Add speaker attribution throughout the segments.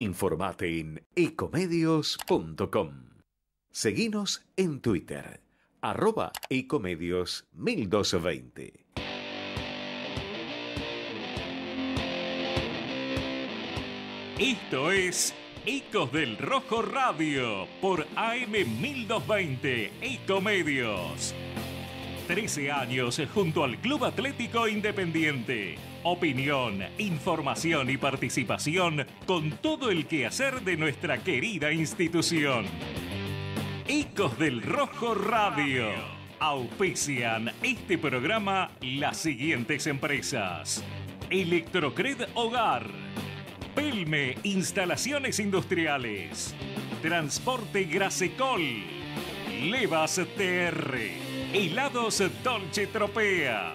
Speaker 1: Informate en ecomedios.com. Seguinos en Twitter, arroba ecomedios 1220. Esto es Ecos del Rojo Radio por AM 1220 Ecomedios. 13 años junto al Club Atlético Independiente opinión, información y participación con todo el quehacer de nuestra querida institución. Ecos del Rojo Radio. Auspician este programa las siguientes empresas. Electrocred Hogar. Pelme Instalaciones Industriales. Transporte Grasecol. Levas TR. Helados Dolce Tropea.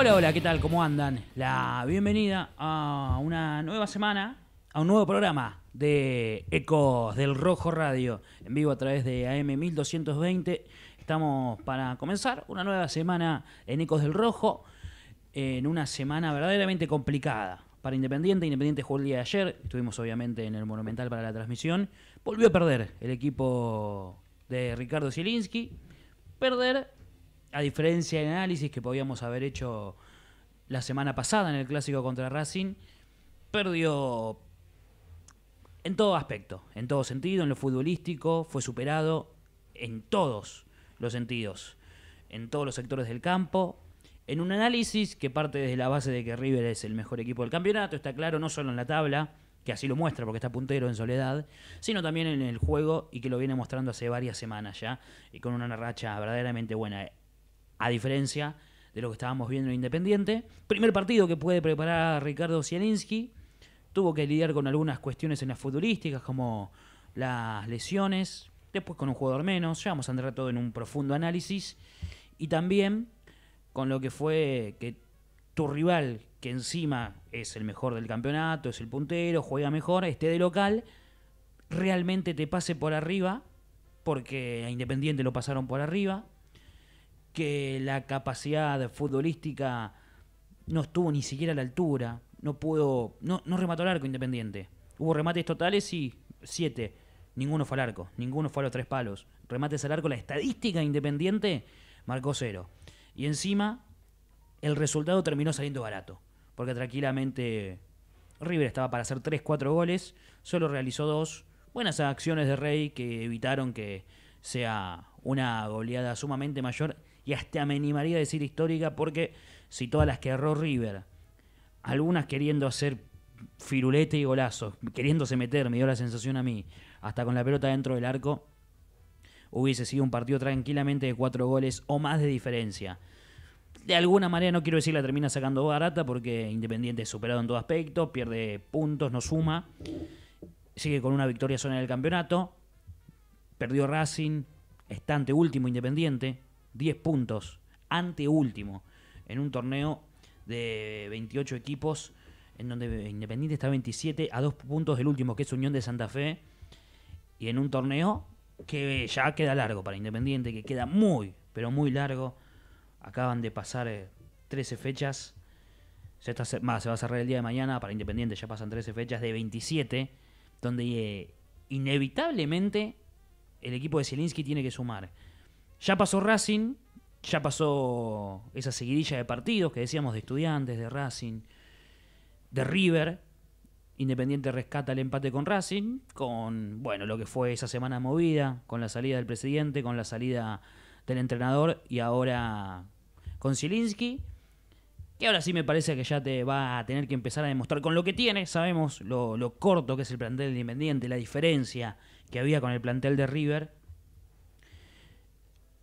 Speaker 2: Hola, hola, ¿qué tal? ¿Cómo andan? La bienvenida a una nueva semana, a un nuevo programa de Ecos del Rojo Radio, en vivo a través de AM1220. Estamos para comenzar una nueva semana en Ecos del Rojo, en una semana verdaderamente complicada. Para Independiente, Independiente jugó el día de ayer, estuvimos obviamente en el Monumental para la transmisión. Volvió a perder el equipo de Ricardo Zielinski. Perder a diferencia del análisis que podíamos haber hecho la semana pasada en el clásico contra Racing, perdió en todo aspecto, en todo sentido, en lo futbolístico, fue superado en todos los sentidos, en todos los sectores del campo. En un análisis que parte desde la base de que River es el mejor equipo del campeonato, está claro, no solo en la tabla, que así lo muestra porque está puntero en soledad, sino también en el juego y que lo viene mostrando hace varias semanas ya, y con una racha verdaderamente buena a diferencia de lo que estábamos viendo en Independiente. Primer partido que puede preparar Ricardo Zielinski. Tuvo que lidiar con algunas cuestiones en las futurísticas, como las lesiones, después con un jugador menos. Ya vamos a entrar todo en un profundo análisis. Y también con lo que fue que tu rival, que encima es el mejor del campeonato, es el puntero, juega mejor, esté de local, realmente te pase por arriba, porque a Independiente lo pasaron por arriba, que la capacidad futbolística no estuvo ni siquiera a la altura. No pudo. No, no remató al arco Independiente. Hubo remates totales y siete. Ninguno fue al arco. Ninguno fue a los tres palos. Remates al arco. La estadística Independiente marcó cero. Y encima, el resultado terminó saliendo barato. Porque tranquilamente River estaba para hacer 3-4 goles. Solo realizó dos. Buenas acciones de Rey que evitaron que sea una goleada sumamente mayor y hasta me animaría a decir histórica porque si todas las que erró River, algunas queriendo hacer firulete y golazos, queriéndose meter, me dio la sensación a mí, hasta con la pelota dentro del arco, hubiese sido un partido tranquilamente de cuatro goles o más de diferencia. De alguna manera, no quiero decir la termina sacando barata porque Independiente es superado en todo aspecto, pierde puntos, no suma, sigue con una victoria en el campeonato, perdió Racing, estante último Independiente, 10 puntos, ante último en un torneo de 28 equipos, en donde Independiente está 27 a 2 puntos del último, que es Unión de Santa Fe, y en un torneo que ya queda largo para Independiente, que queda muy, pero muy largo. Acaban de pasar 13 eh, fechas. Se, va a cerrar el día de mañana para Independiente, ya pasan 13 fechas de 27, donde eh, inevitablemente el equipo de Zielinski tiene que sumar. Ya pasó Racing, ya pasó esa seguidilla de partidos que decíamos de estudiantes, de Racing, de River. Independiente rescata el empate con Racing, con bueno lo que fue esa semana movida, con la salida del presidente, con la salida del entrenador y ahora con Zielinski. Que ahora sí me parece que ya te va a tener que empezar a demostrar con lo que tiene. Sabemos lo, lo corto que es el plantel de Independiente, la diferencia que había con el plantel de River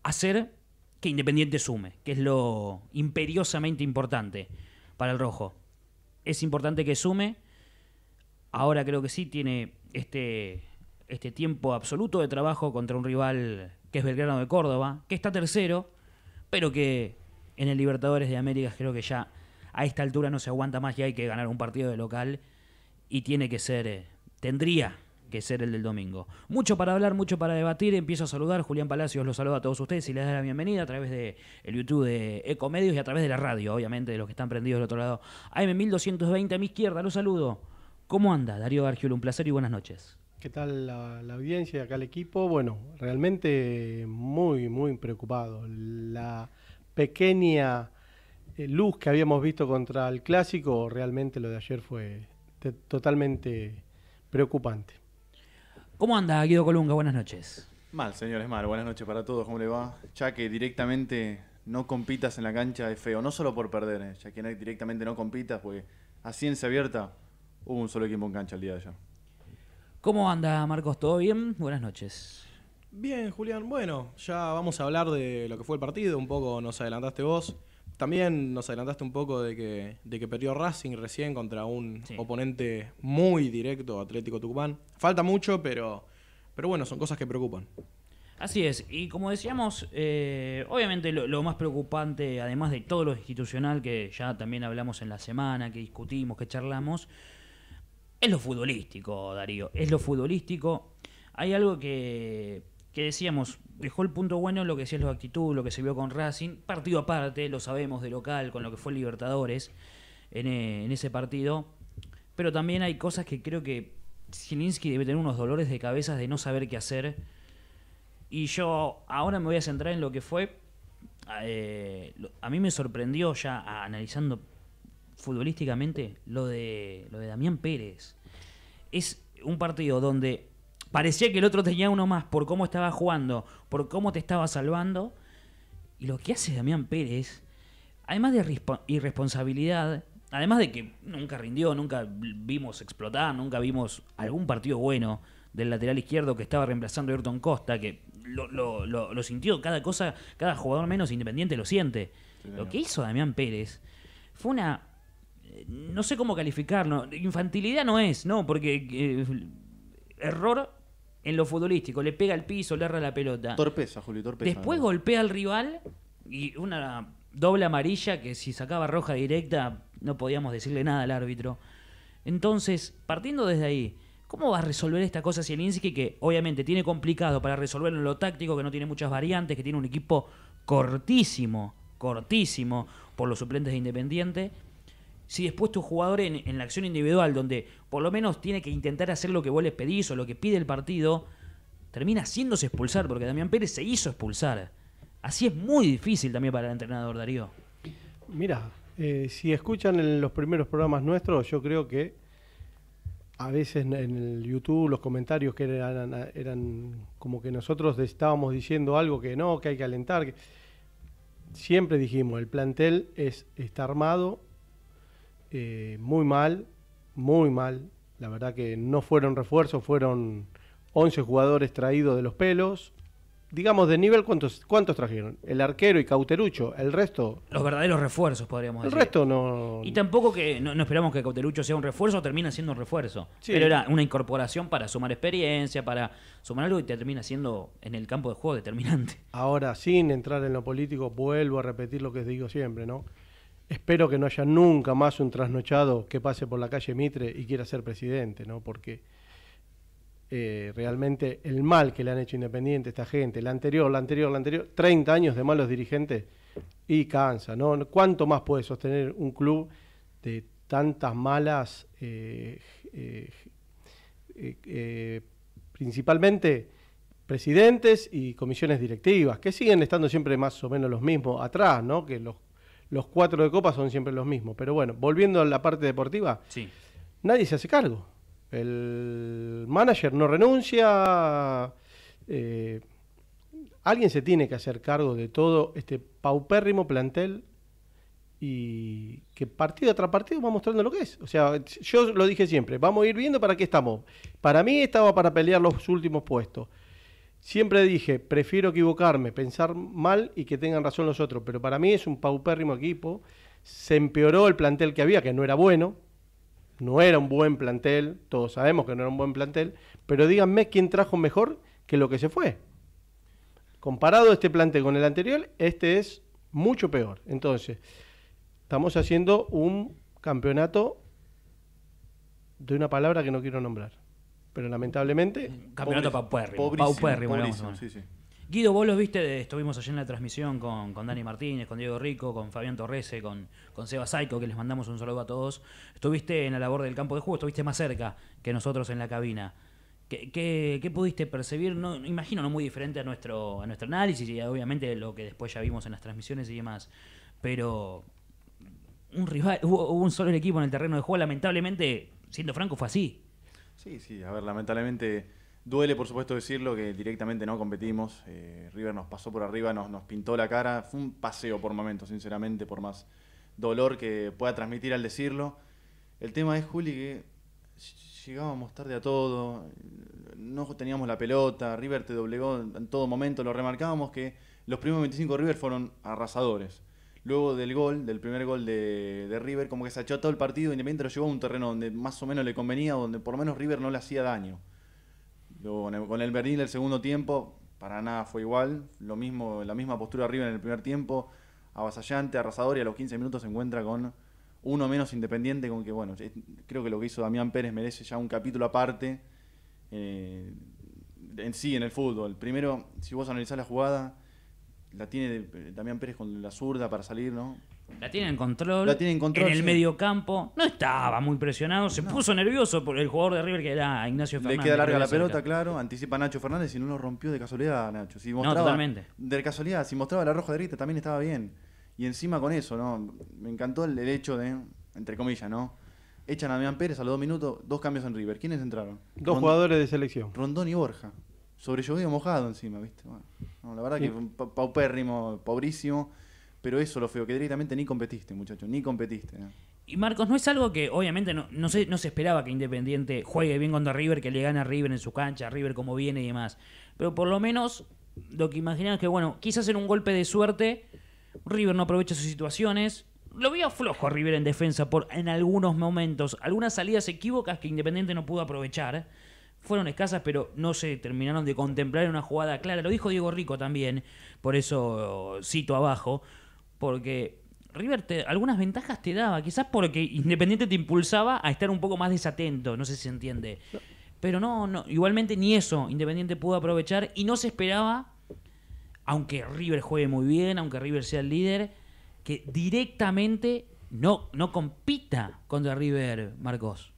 Speaker 2: hacer que Independiente sume, que es lo imperiosamente importante para el rojo. Es importante que sume. Ahora creo que sí tiene este, este tiempo absoluto de trabajo contra un rival que es Belgrano de Córdoba, que está tercero, pero que en el Libertadores de América creo que ya a esta altura no se aguanta más y hay que ganar un partido de local y tiene que ser, eh, tendría que ser el del domingo. Mucho para hablar, mucho para debatir. Empiezo a saludar. Julián Palacios los saludo a todos ustedes y les da la bienvenida a través de el YouTube de Ecomedios y a través de la radio, obviamente, de los que están prendidos del otro lado. AM1220 a mi izquierda, los saludo. ¿Cómo anda, Darío Argiulo? Un placer y buenas noches.
Speaker 3: ¿Qué tal la, la audiencia, acá el equipo? Bueno, realmente muy, muy preocupado. La pequeña eh, luz que habíamos visto contra el clásico, realmente lo de ayer fue totalmente
Speaker 2: preocupante. ¿Cómo anda Guido Colunga? Buenas noches. Mal, señores, mal. Buenas noches
Speaker 4: para todos. ¿Cómo le va? Ya que directamente no compitas en la cancha es feo, no solo por perder, eh, ya que directamente no compitas, porque a ciencia abierta hubo un solo equipo en cancha el día de ayer.
Speaker 2: ¿Cómo anda Marcos? ¿Todo bien? Buenas noches.
Speaker 5: Bien, Julián. Bueno, ya vamos a hablar de lo que fue el partido. Un poco nos adelantaste vos también nos adelantaste un poco de que, de que perdió Racing recién contra un oponente muy directo, Atlético Tucumán. Falta mucho, pero, pero bueno, son cosas que preocupan.
Speaker 2: Así es, y como decíamos, eh, obviamente lo, más preocupante, además de todo lo institucional que ya también hablamos en la semana, que discutimos, que charlamos, es lo futbolístico, Darío, es lo futbolístico. Hay algo que, que decíamos, dejó el punto bueno en lo que es la actitud, lo que se vio con Racing, partido aparte, lo sabemos de local, con lo que fue Libertadores eh, en, ese partido. Pero también hay cosas que creo que Zielinski debe tener unos dolores de cabeza de no saber qué hacer. Y yo ahora me voy a centrar en lo que fue. Eh, a mí me sorprendió ya analizando futbolísticamente lo de, lo de Damián Pérez. Es un partido donde Parecía que el otro tenía uno más por cómo estaba jugando, por cómo te estaba salvando. Y lo que hace Damián Pérez, además de irresponsabilidad, además de que nunca rindió, nunca vimos explotar, nunca vimos algún partido bueno del lateral izquierdo que estaba reemplazando a Ayrton Costa, que lo, sintió, cada cosa, cada jugador menos independiente lo siente. lo que hizo Damián Pérez fue una. Eh, no sé cómo calificarlo. Infantilidad no es, ¿no? Porque eh, error en lo futbolístico, le pega al piso, le arra la pelota. Torpeza, Julio, torpeza. Después golpea al rival y una doble amarilla que si sacaba roja directa no podíamos decirle nada al árbitro. Entonces, partiendo desde ahí, ¿cómo va a resolver esta cosa si el Zielinski que obviamente tiene complicado para resolverlo en lo táctico, que no tiene muchas variantes, que tiene un equipo cortísimo, cortísimo por los suplentes de Independiente, si después tu jugador en, la acción individual, donde por lo menos tiene que intentar hacer lo que vos les pedís o lo que pide el partido, termina haciéndose expulsar, porque Damián Pérez se hizo expulsar. Así es muy difícil también para el entrenador Darío. Mira, eh,
Speaker 3: si escuchan en los primeros programas nuestros, yo creo que a veces en el YouTube los comentarios que eran, como que nosotros estábamos diciendo algo que no, que hay que alentar. Siempre dijimos, el plantel es, está armado eh, muy mal, muy mal. La verdad que no fueron refuerzos, fueron 11 jugadores traídos de los pelos. Digamos, de nivel, ¿cuántos, cuántos trajeron? El arquero y Cauterucho, el resto...
Speaker 2: Los verdaderos refuerzos, podríamos decir. El
Speaker 3: resto no... Y
Speaker 2: tampoco que no, esperamos que Cauterucho sea un refuerzo, termina siendo un refuerzo. Pero era una incorporación para sumar experiencia, para sumar algo y termina siendo en el campo de juego determinante. Ahora,
Speaker 3: sin entrar en lo político, vuelvo a repetir lo que digo siempre, ¿no? espero que no haya nunca más un trasnochado que pase por la calle Mitre y quiera ser presidente, ¿no? Porque eh, realmente el mal que le han hecho Independiente a esta gente, la anterior, la anterior, la anterior, 30 años de malos dirigentes y cansa, ¿no? ¿Cuánto más puede sostener un club de tantas malas, eh, eh, principalmente presidentes y comisiones directivas, que siguen estando siempre más o menos los mismos atrás, ¿no? Que los los cuatro de Copa son siempre los mismos. Pero bueno, volviendo a la parte deportiva, nadie se hace cargo. El manager no renuncia. Eh, alguien se tiene que hacer cargo de todo este paupérrimo plantel y que partido tras partido va mostrando lo que es. O sea, yo lo dije siempre, vamos a ir viendo para qué estamos. Para mí estaba para pelear los últimos puestos. Siempre dije, prefiero equivocarme, pensar mal y que tengan razón los otros, pero para mí es un paupérrimo equipo. Se empeoró el plantel que había, que no era bueno, no era un buen plantel, todos sabemos que no era un buen plantel, pero díganme quién trajo mejor que lo que se fue. Comparado este plantel con el anterior, este es mucho peor. Entonces, estamos haciendo un campeonato de una palabra que no quiero nombrar pero lamentablemente. Campeonato Pau Paupérrimo,
Speaker 2: Guido, vos los viste, estuvimos ayer en la transmisión con, con, Dani Martínez, con Diego Rico, con Fabián Torrese, con, con Seba Saico, que les mandamos un saludo a todos. Estuviste en la labor del campo de juego, estuviste más cerca que nosotros en la cabina. ¿Qué, pudiste percibir? No, imagino no muy diferente a nuestro, a nuestro análisis y obviamente lo que después ya vimos en las transmisiones y demás. Pero un rival, hubo, hubo un solo equipo en el terreno de juego, lamentablemente, siendo franco, fue así. Sí, sí,
Speaker 4: a ver, lamentablemente duele por supuesto decirlo que directamente no competimos. Eh, River nos pasó por arriba, nos, pintó la cara. Fue un paseo por momentos, sinceramente, por más dolor que pueda transmitir al decirlo. El tema es, Juli, que llegábamos tarde a todo, no teníamos la pelota, River te doblegó en todo momento, lo remarcábamos que los primeros 25 River fueron arrasadores luego del gol, del primer gol de, River, como que se achó todo el partido, Independiente lo llevó a un terreno donde más o menos le convenía, donde por lo menos River no le hacía daño. Luego con el Bernil el segundo tiempo, para nada fue igual, lo mismo, la misma postura de River en el primer tiempo, avasallante, arrasador, y a los 15 minutos se encuentra con uno menos Independiente, con que bueno, creo que lo que hizo Damián Pérez merece ya un capítulo aparte. Eh, en sí, en el fútbol. Primero, si vos analizás la jugada, la tiene eh, Damián Pérez con la zurda para salir, ¿no?
Speaker 2: La tiene en control. La tiene en control. En el medio campo, No estaba muy presionado. Se puso nervioso por el jugador de River que era Ignacio Fernández. Le queda larga la pelota,
Speaker 4: claro. Anticipa Nacho Fernández y no lo rompió de casualidad Nacho. Si mostraba, no, De casualidad, si mostraba la roja derecha también estaba bien. Y encima con eso, ¿no? Me encantó el, derecho de, entre comillas, ¿no? Echan a Damián Pérez a los dos minutos, dos cambios en River. ¿Quiénes entraron? Dos jugadores de selección. Rondón y Borja sobre llovido mojado encima, ¿viste? Bueno, la verdad que paupérrimo, pobrísimo, pero eso lo feo, que directamente ni competiste, muchachos, ni competiste.
Speaker 2: ¿eh? Y Marcos, no es algo que obviamente no, no, se, no se esperaba que Independiente juegue bien contra River, que le gane a River en su cancha, River como viene y demás. Pero por lo menos lo que imaginaba es que, bueno, quizás en un golpe de suerte, River no aprovecha sus situaciones. Lo vio flojo a River en defensa por, en algunos momentos, algunas salidas equívocas que Independiente no pudo aprovechar fueron escasas, pero no se terminaron de contemplar en una jugada clara. Lo dijo Diego Rico también, por eso cito abajo, porque River algunas ventajas te daba, quizás porque Independiente te impulsaba a estar un poco más desatento, no sé si se entiende. Pero no, no, igualmente ni eso Independiente pudo aprovechar y no se esperaba, aunque River juegue muy bien, aunque River sea el líder, que directamente no, no compita contra River, Marcos.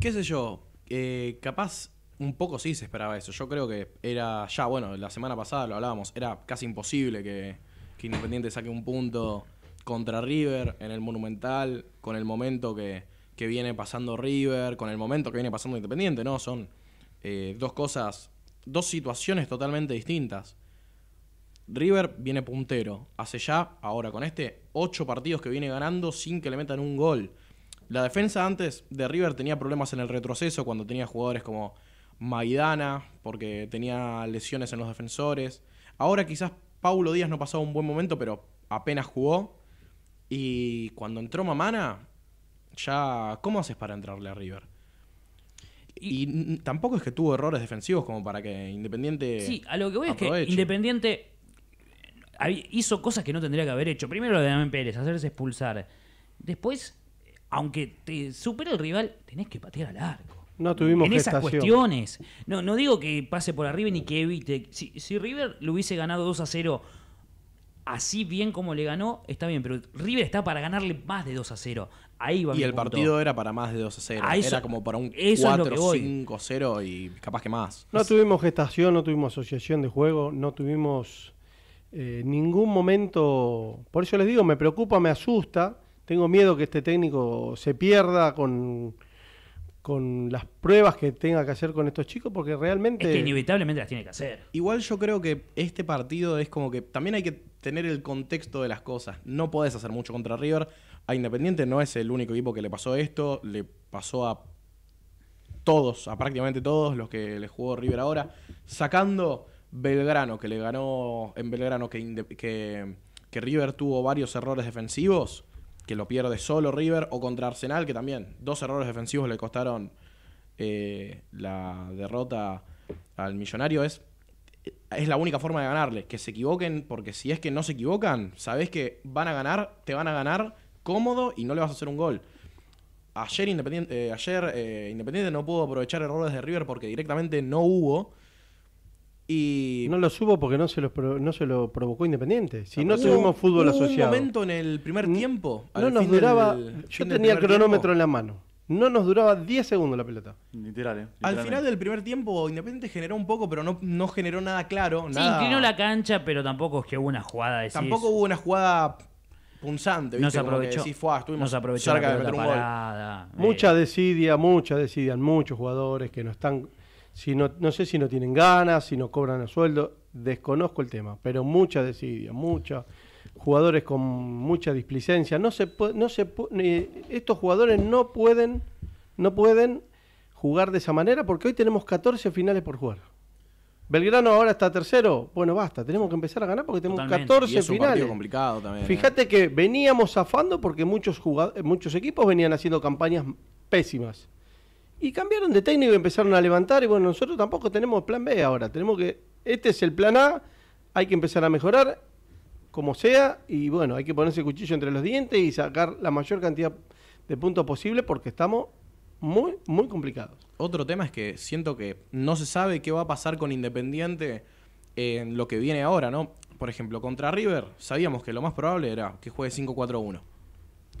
Speaker 2: ¿Qué sé yo?
Speaker 5: Eh, capaz un poco sí se esperaba eso. Yo creo que era ya, bueno, la semana pasada lo hablábamos, era casi imposible que, Independiente saque un punto contra River en el Monumental, con el momento que, viene pasando River, con el momento que viene pasando Independiente, ¿no? Son eh, dos cosas, dos situaciones totalmente distintas. River viene puntero, hace ya, ahora con este, ocho partidos que viene ganando sin que le metan un gol. La defensa antes de River tenía problemas en el retroceso cuando tenía jugadores como Maidana, porque tenía lesiones en los defensores. Ahora quizás Paulo Díaz no pasaba un buen momento, pero apenas jugó. Y cuando entró Mamana, ya, ¿cómo haces para entrarle a River? Y, tampoco es que tuvo errores defensivos como para que Independiente. Sí,
Speaker 2: a lo que voy es que Independiente eh, hizo cosas que no tendría que haber hecho. Primero lo de Damien Pérez, hacerse expulsar. Después aunque te supera el rival, tenés que patear al arco.
Speaker 3: No tuvimos En esas cuestiones.
Speaker 2: No, no digo que pase por arriba ni que evite. Si, si River lo hubiese ganado 2 a 0 así bien como le ganó, está bien, pero River está para ganarle más de 2 a 0. Ahí va Y el partido
Speaker 5: era para más de 2 a 0. Ahí era como para un 4, 5, 0 y capaz que más. No
Speaker 3: tuvimos gestación, no tuvimos asociación de juego, no tuvimos eh, ningún momento. Por eso les digo, me preocupa, me asusta tengo miedo que este técnico se pierda con, con las pruebas que tenga que hacer con estos chicos, porque realmente... Es que
Speaker 2: inevitablemente las tiene que hacer.
Speaker 5: Igual yo creo que este partido es como que también hay que tener el contexto de las cosas. No podés hacer mucho contra River. A Independiente no es el único equipo que le pasó esto, le pasó a todos, a prácticamente todos los que le jugó River ahora, sacando Belgrano, que le ganó en Belgrano, que River tuvo varios errores defensivos que lo pierde solo River, o contra Arsenal, que también dos errores defensivos le costaron eh, la derrota al millonario, es, es la única forma de ganarle, que se equivoquen, porque si es que no se equivocan, sabes que van a ganar, te van a ganar cómodo y no le vas a hacer un gol. Ayer Independiente, eh, ayer, eh, Independiente no pudo aprovechar errores de River porque directamente no hubo no lo subo porque no
Speaker 3: se lo, no se lo provocó Independiente. Si ah, no, tuvimos fútbol hubo asociado. un
Speaker 5: momento en el primer tiempo. No nos duraba. yo tenía el cronómetro
Speaker 3: en la mano. No nos duraba 10 segundos la pelota.
Speaker 2: Literal, eh, Al final
Speaker 5: del primer tiempo, Independiente generó un poco, pero no, no generó nada claro. Sí, inclinó
Speaker 2: la cancha, pero tampoco es que hubo una jugada. esa. Tampoco hubo una
Speaker 5: jugada punzante. No se aprovechó.
Speaker 3: aprovechó Mucha eh. desidia, mucha desidia. Muchos jugadores que no están si no, no sé si no tienen ganas, si no cobran el sueldo, desconozco el tema, pero mucha desidia, muchos jugadores con mucha displicencia, no se no se estos jugadores no pueden no pueden jugar de esa manera porque hoy tenemos 14 finales por jugar. Belgrano ahora está tercero. Bueno, basta, tenemos que empezar a ganar porque tenemos 14 finales.
Speaker 5: complicado también. ¿eh? Fíjate
Speaker 3: que veníamos zafando porque muchos muchos equipos venían haciendo campañas pésimas. Y cambiaron de técnico y empezaron a levantar. Y bueno, nosotros tampoco tenemos plan B ahora. Tenemos que. Este es el plan A. Hay que empezar a mejorar como sea. Y bueno, hay que ponerse el cuchillo entre los dientes y sacar la mayor cantidad de puntos posible porque estamos muy, muy complicados.
Speaker 5: Otro tema es que siento que no se sabe qué va a pasar con Independiente en lo que viene ahora, ¿no? Por ejemplo, contra River sabíamos que lo más probable era que juegue 5-4-1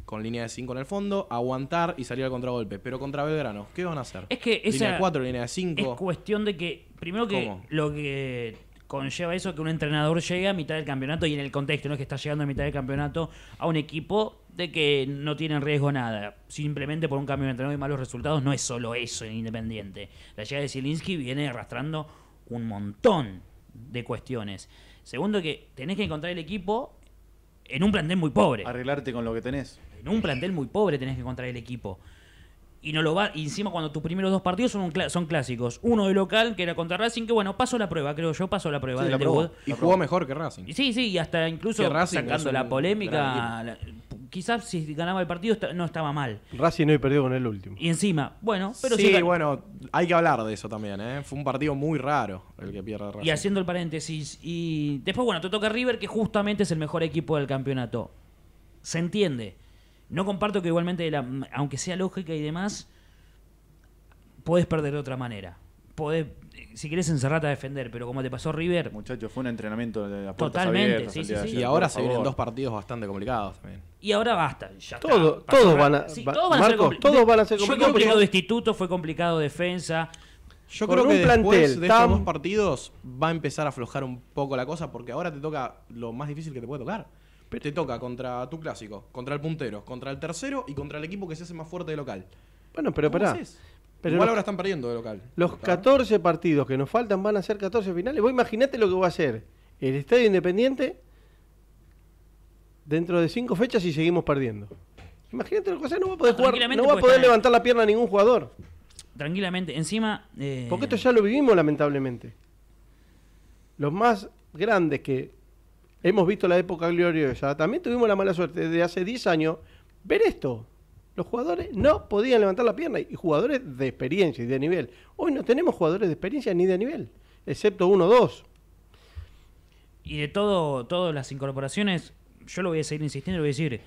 Speaker 5: con línea de 5 en el fondo, aguantar y salir al contragolpe. Pero contra Belgrano, ¿qué van a hacer? Es
Speaker 2: que esa línea de 4, línea de 5. Es cuestión de que, primero que lo que conlleva eso que un entrenador llega a mitad del campeonato y en el contexto, no es que está llegando a mitad del campeonato a un equipo de que no tienen riesgo nada. Simplemente por un cambio de entrenador y malos resultados, no es solo eso en Independiente. La llegada de Zielinski viene arrastrando un montón de cuestiones. Segundo, que tenés que encontrar el equipo en un plantel muy pobre. Arreglarte con lo que tenés en un plantel muy pobre tenés que encontrar el equipo. Y no lo va, encima cuando tus primeros dos partidos son, son clásicos. Uno de local, que era contra Racing, que bueno, pasó la prueba, creo yo, pasó la prueba Y jugó mejor que Racing. sí, sí, y hasta incluso sacando la polémica, quizás si ganaba el partido no estaba mal.
Speaker 5: Racing hoy perdió con el último. Y encima,
Speaker 2: bueno, pero sí. Sí,
Speaker 5: bueno, hay que hablar de eso también, ¿eh? Fue un partido muy raro el que pierde Racing. Y haciendo
Speaker 2: el paréntesis, y después, bueno, te toca River, que justamente es el mejor equipo del campeonato. Se entiende no comparto que igualmente, aunque sea lógica y demás, puedes perder de otra manera. Podés, si quieres encerrarte a defender, pero como te pasó River. Muchachos, fue un entrenamiento de las Totalmente, sí, sí, sí. y ahora se vienen dos partidos bastante complicados también. Y ahora basta.
Speaker 5: Ya todos, van a, todos van a ser complicados. Fue complicado
Speaker 2: instituto, fue complicado
Speaker 5: defensa.
Speaker 2: Yo creo que plantel, después de estos dos
Speaker 5: partidos va a empezar a aflojar un poco la cosa porque ahora te toca lo más difícil que te puede tocar. Te toca contra tu clásico, contra el puntero, contra el tercero y contra el equipo que se hace más fuerte de local. Bueno, pero pará. Igual ahora están perdiendo de local.
Speaker 3: Los 14 partidos que nos faltan van a ser 14 finales. Vos imaginate lo que va a ser el Estadio Independiente dentro de 5 fechas y seguimos perdiendo.
Speaker 2: Imagínate lo que va a no va a poder va poder levantar
Speaker 3: la pierna a ningún jugador. Tranquilamente, encima. Eh, Porque esto ya lo vivimos, lamentablemente. Los más grandes que Hemos visto la época gloriosa. También tuvimos la mala suerte de hace 10 años ver esto. Los jugadores no podían levantar la pierna y jugadores de experiencia y de nivel. Hoy no tenemos jugadores de experiencia ni de nivel, excepto uno o dos.
Speaker 2: Y de todo, todas las incorporaciones, yo lo voy a seguir insistiendo, lo voy a decir,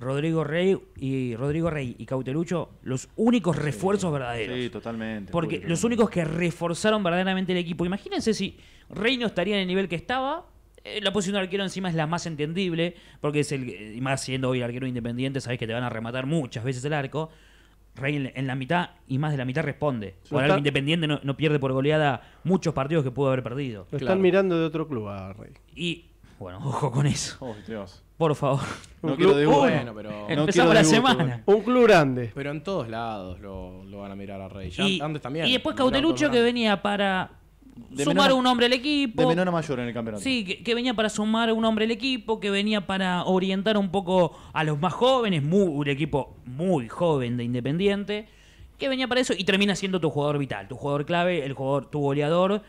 Speaker 2: Rodrigo Rey y Rodrigo Rey y Cautelucho, los únicos refuerzos verdaderos. Sí, totalmente. Porque los únicos que reforzaron verdaderamente el equipo. Imagínense si Rey no estaría en el nivel que estaba eh, la posición de arquero encima es la más entendible, porque es el. Y más siendo hoy arquero independiente, sabes que te van a rematar muchas veces el arco. Rey en la mitad y más de la mitad responde. Independiente no, pierde por goleada muchos partidos que pudo haber perdido. Lo están
Speaker 3: mirando de otro club a
Speaker 2: Rey. Y bueno, ojo con eso. Por favor. Un club, bueno, pero la semana. Un club grande.
Speaker 5: Pero en todos lados lo, van a mirar a Rey. Ya también.
Speaker 4: Y después Cautelucho que
Speaker 2: venía para sumar un hombre al equipo. De menor
Speaker 4: a mayor en el campeonato. Sí,
Speaker 2: que, venía para sumar un hombre al equipo, que venía para orientar un poco a los más jóvenes, un equipo muy joven de Independiente, que venía para eso y termina siendo tu jugador vital, tu jugador clave, el jugador, tu goleador,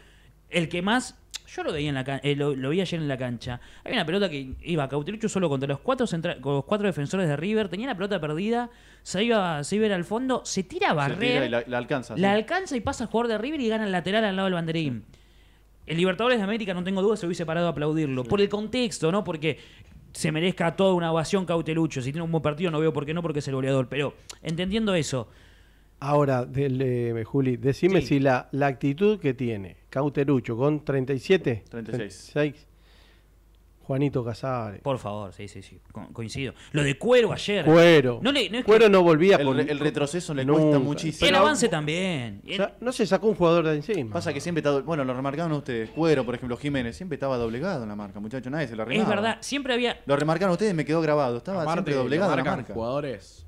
Speaker 2: el que más yo lo veía en la eh, lo, ayer en la cancha. Había una pelota que iba Cautelucho solo contra los cuatro, los cuatro defensores de River, tenía la pelota perdida, se iba, se iba a ir al fondo, se tira a la, alcanza. La alcanza y pasa a jugador de River y gana el lateral al lado del banderín. El Libertadores de América, no tengo duda, se hubiese parado a aplaudirlo. Por el contexto, ¿no? Porque se merezca toda una ovación Cautelucho. Si tiene un buen partido, no veo por qué no, porque es el goleador. Pero entendiendo eso,
Speaker 3: Ahora, eh, Juli, decime si la, la, actitud que tiene Cauterucho con 37. 36. Juanito Casares.
Speaker 2: Por favor, sí, sí, sí. coincido. Lo de Cuero ayer.
Speaker 1: Cuero. No,
Speaker 4: Cuero no volvía el, el retroceso le cuesta muchísimo.
Speaker 2: el avance también.
Speaker 4: no se sacó un jugador de encima. Pasa que siempre estaba, Bueno, lo remarcaron ustedes. Cuero, por ejemplo, Jiménez, siempre estaba doblegado en la marca, muchachos. Nadie se lo arreglaba. Es verdad, siempre había. Lo remarcaron ustedes, me quedó grabado. Estaba siempre doblegado En la marca.
Speaker 5: jugadores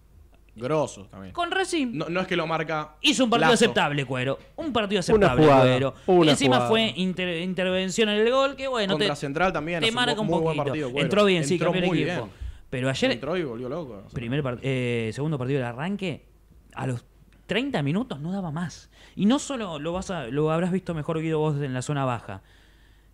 Speaker 5: Grosso también. Con Racing. No, es que lo
Speaker 2: marca. Hizo un partido aceptable, Cuero. Un partido aceptable, Cuero. Y encima fue intervención en el gol, que bueno. Contra Central también. Te marca un, muy Buen partido, Cuero. Entró bien, sí, cambió el equipo. Pero ayer. Entró y volvió loco. Eh, segundo partido del arranque, a los 30 minutos no daba más. Y no solo lo, vas a, lo habrás visto mejor, Guido, vos en la zona baja.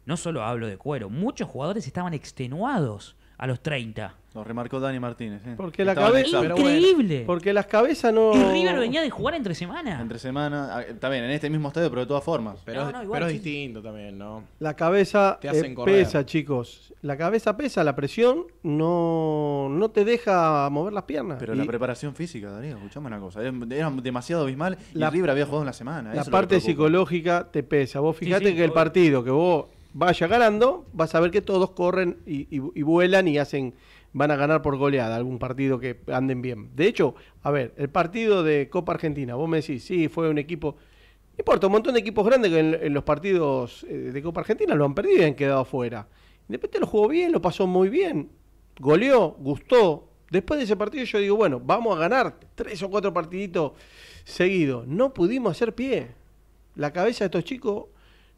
Speaker 2: No solo hablo de cuero, muchos jugadores estaban extenuados a los 30. Lo remarcó Dani Martínez. Eh. Porque la cabeza. Increíble.
Speaker 3: porque las cabezas no. Y River venía
Speaker 2: de jugar entre semana. Entre semana. Ah,
Speaker 4: también en este mismo estadio, pero de todas formas. Pero, es distinto también, ¿no?
Speaker 3: La cabeza eh, pesa, chicos. La cabeza pesa, la presión no, no te deja
Speaker 4: mover las piernas. Pero la preparación física, Dani escuchame una cosa. Era demasiado abismal y la... River había jugado en la semana. La parte
Speaker 3: psicológica te pesa. Vos fijate que el partido que vos vayas ganando, vas a ver que todos corren y vuelan y hacen van a ganar por goleada algún partido que anden bien. De hecho, a ver, el partido de Copa Argentina, vos me decís, sí, fue un equipo... No importa, un montón de equipos grandes que en, los partidos eh, de Copa Argentina lo han perdido y han quedado fuera. repente lo jugó bien, lo pasó muy bien, goleó, gustó. Después de ese partido yo digo, bueno, vamos a ganar tres o cuatro partiditos seguidos. No pudimos hacer pie. La cabeza de estos chicos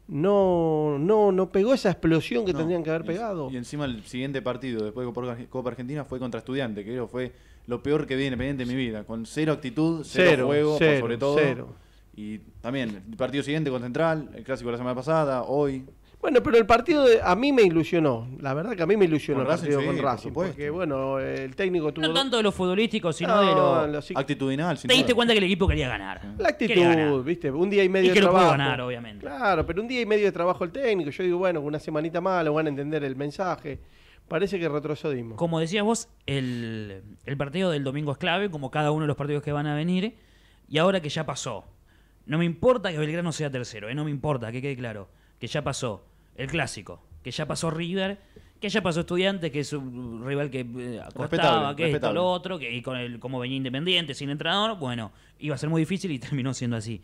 Speaker 3: no, no, no pegó esa explosión que tendrían que haber pegado.
Speaker 4: Y encima el siguiente partido después de Copa Argentina fue contra Estudiante, que creo fue lo peor que vi independiente en mi vida, con cero actitud, cero, juego, sobre todo. Y también el partido siguiente con Central, el clásico de la semana pasada, hoy.
Speaker 3: Bueno, pero el partido a mí me ilusionó. La verdad que a mí me ilusionó el partido con Racing. porque, bueno, el técnico tuvo. No tanto de los futbolístico, sino de lo. Actitudinal. Te diste cuenta que el equipo
Speaker 2: quería ganar. La
Speaker 3: actitud, ¿viste? Un día
Speaker 2: y medio y de trabajo. Lo ganar, obviamente.
Speaker 3: Claro, pero un día y medio de trabajo el técnico. Yo digo, bueno, una semanita más lo van a entender el mensaje. Parece que retrocedimos.
Speaker 2: Como decías vos, el, partido del domingo es clave, como cada uno de los partidos que van a venir. Y ahora que ya pasó. No me importa que Belgrano sea tercero, ¿eh? no me importa, que quede claro, que ya pasó el clásico, que ya pasó River, que ya pasó Estudiantes, que es un rival que eh, respetaba que esto, lo otro, que y con el cómo venía Independiente sin entrenador, bueno, iba a ser muy difícil y terminó siendo así.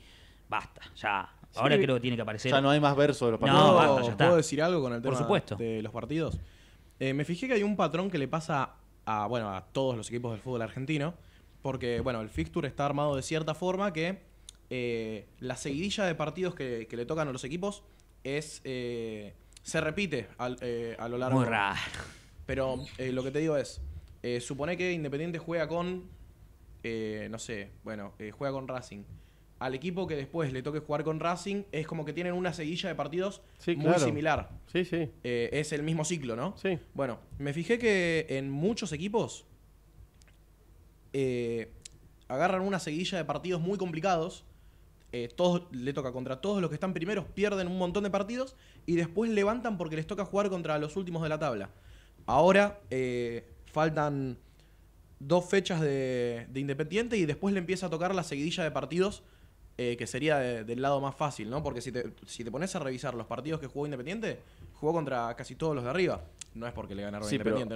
Speaker 2: Basta, ya. Ahora creo que tiene que aparecer. Ya no hay más verso de los partidos. No, basta, ya está. ¿Puedo decir algo con el tema
Speaker 5: de los partidos? Eh, me fijé que hay un patrón que le pasa a, bueno, a todos los equipos del fútbol argentino, porque bueno, el fixture está armado de cierta forma que eh, la seguidilla de partidos que le tocan a los equipos es eh, se repite eh, a lo largo. Pero eh, lo que te digo es, supone que Independiente juega con, no sé, bueno, juega con Racing. Al equipo que después le toque jugar con Racing es como que tienen una seguilla de partidos muy similar. Sí, sí. es el mismo ciclo, ¿no? Sí. Bueno, me fijé que en muchos equipos agarran una seguilla de partidos muy complicados eh, le toca contra todos los que están primeros, pierden un montón de partidos y después levantan porque les toca jugar contra los últimos de la tabla. Ahora eh, faltan dos fechas de, Independiente y después le empieza a tocar la seguidilla de partidos eh, que sería del lado más fácil, ¿no? Porque si te, si te pones a revisar los partidos que jugó Independiente, jugó contra casi todos los de arriba no es porque le ganaron a Independiente.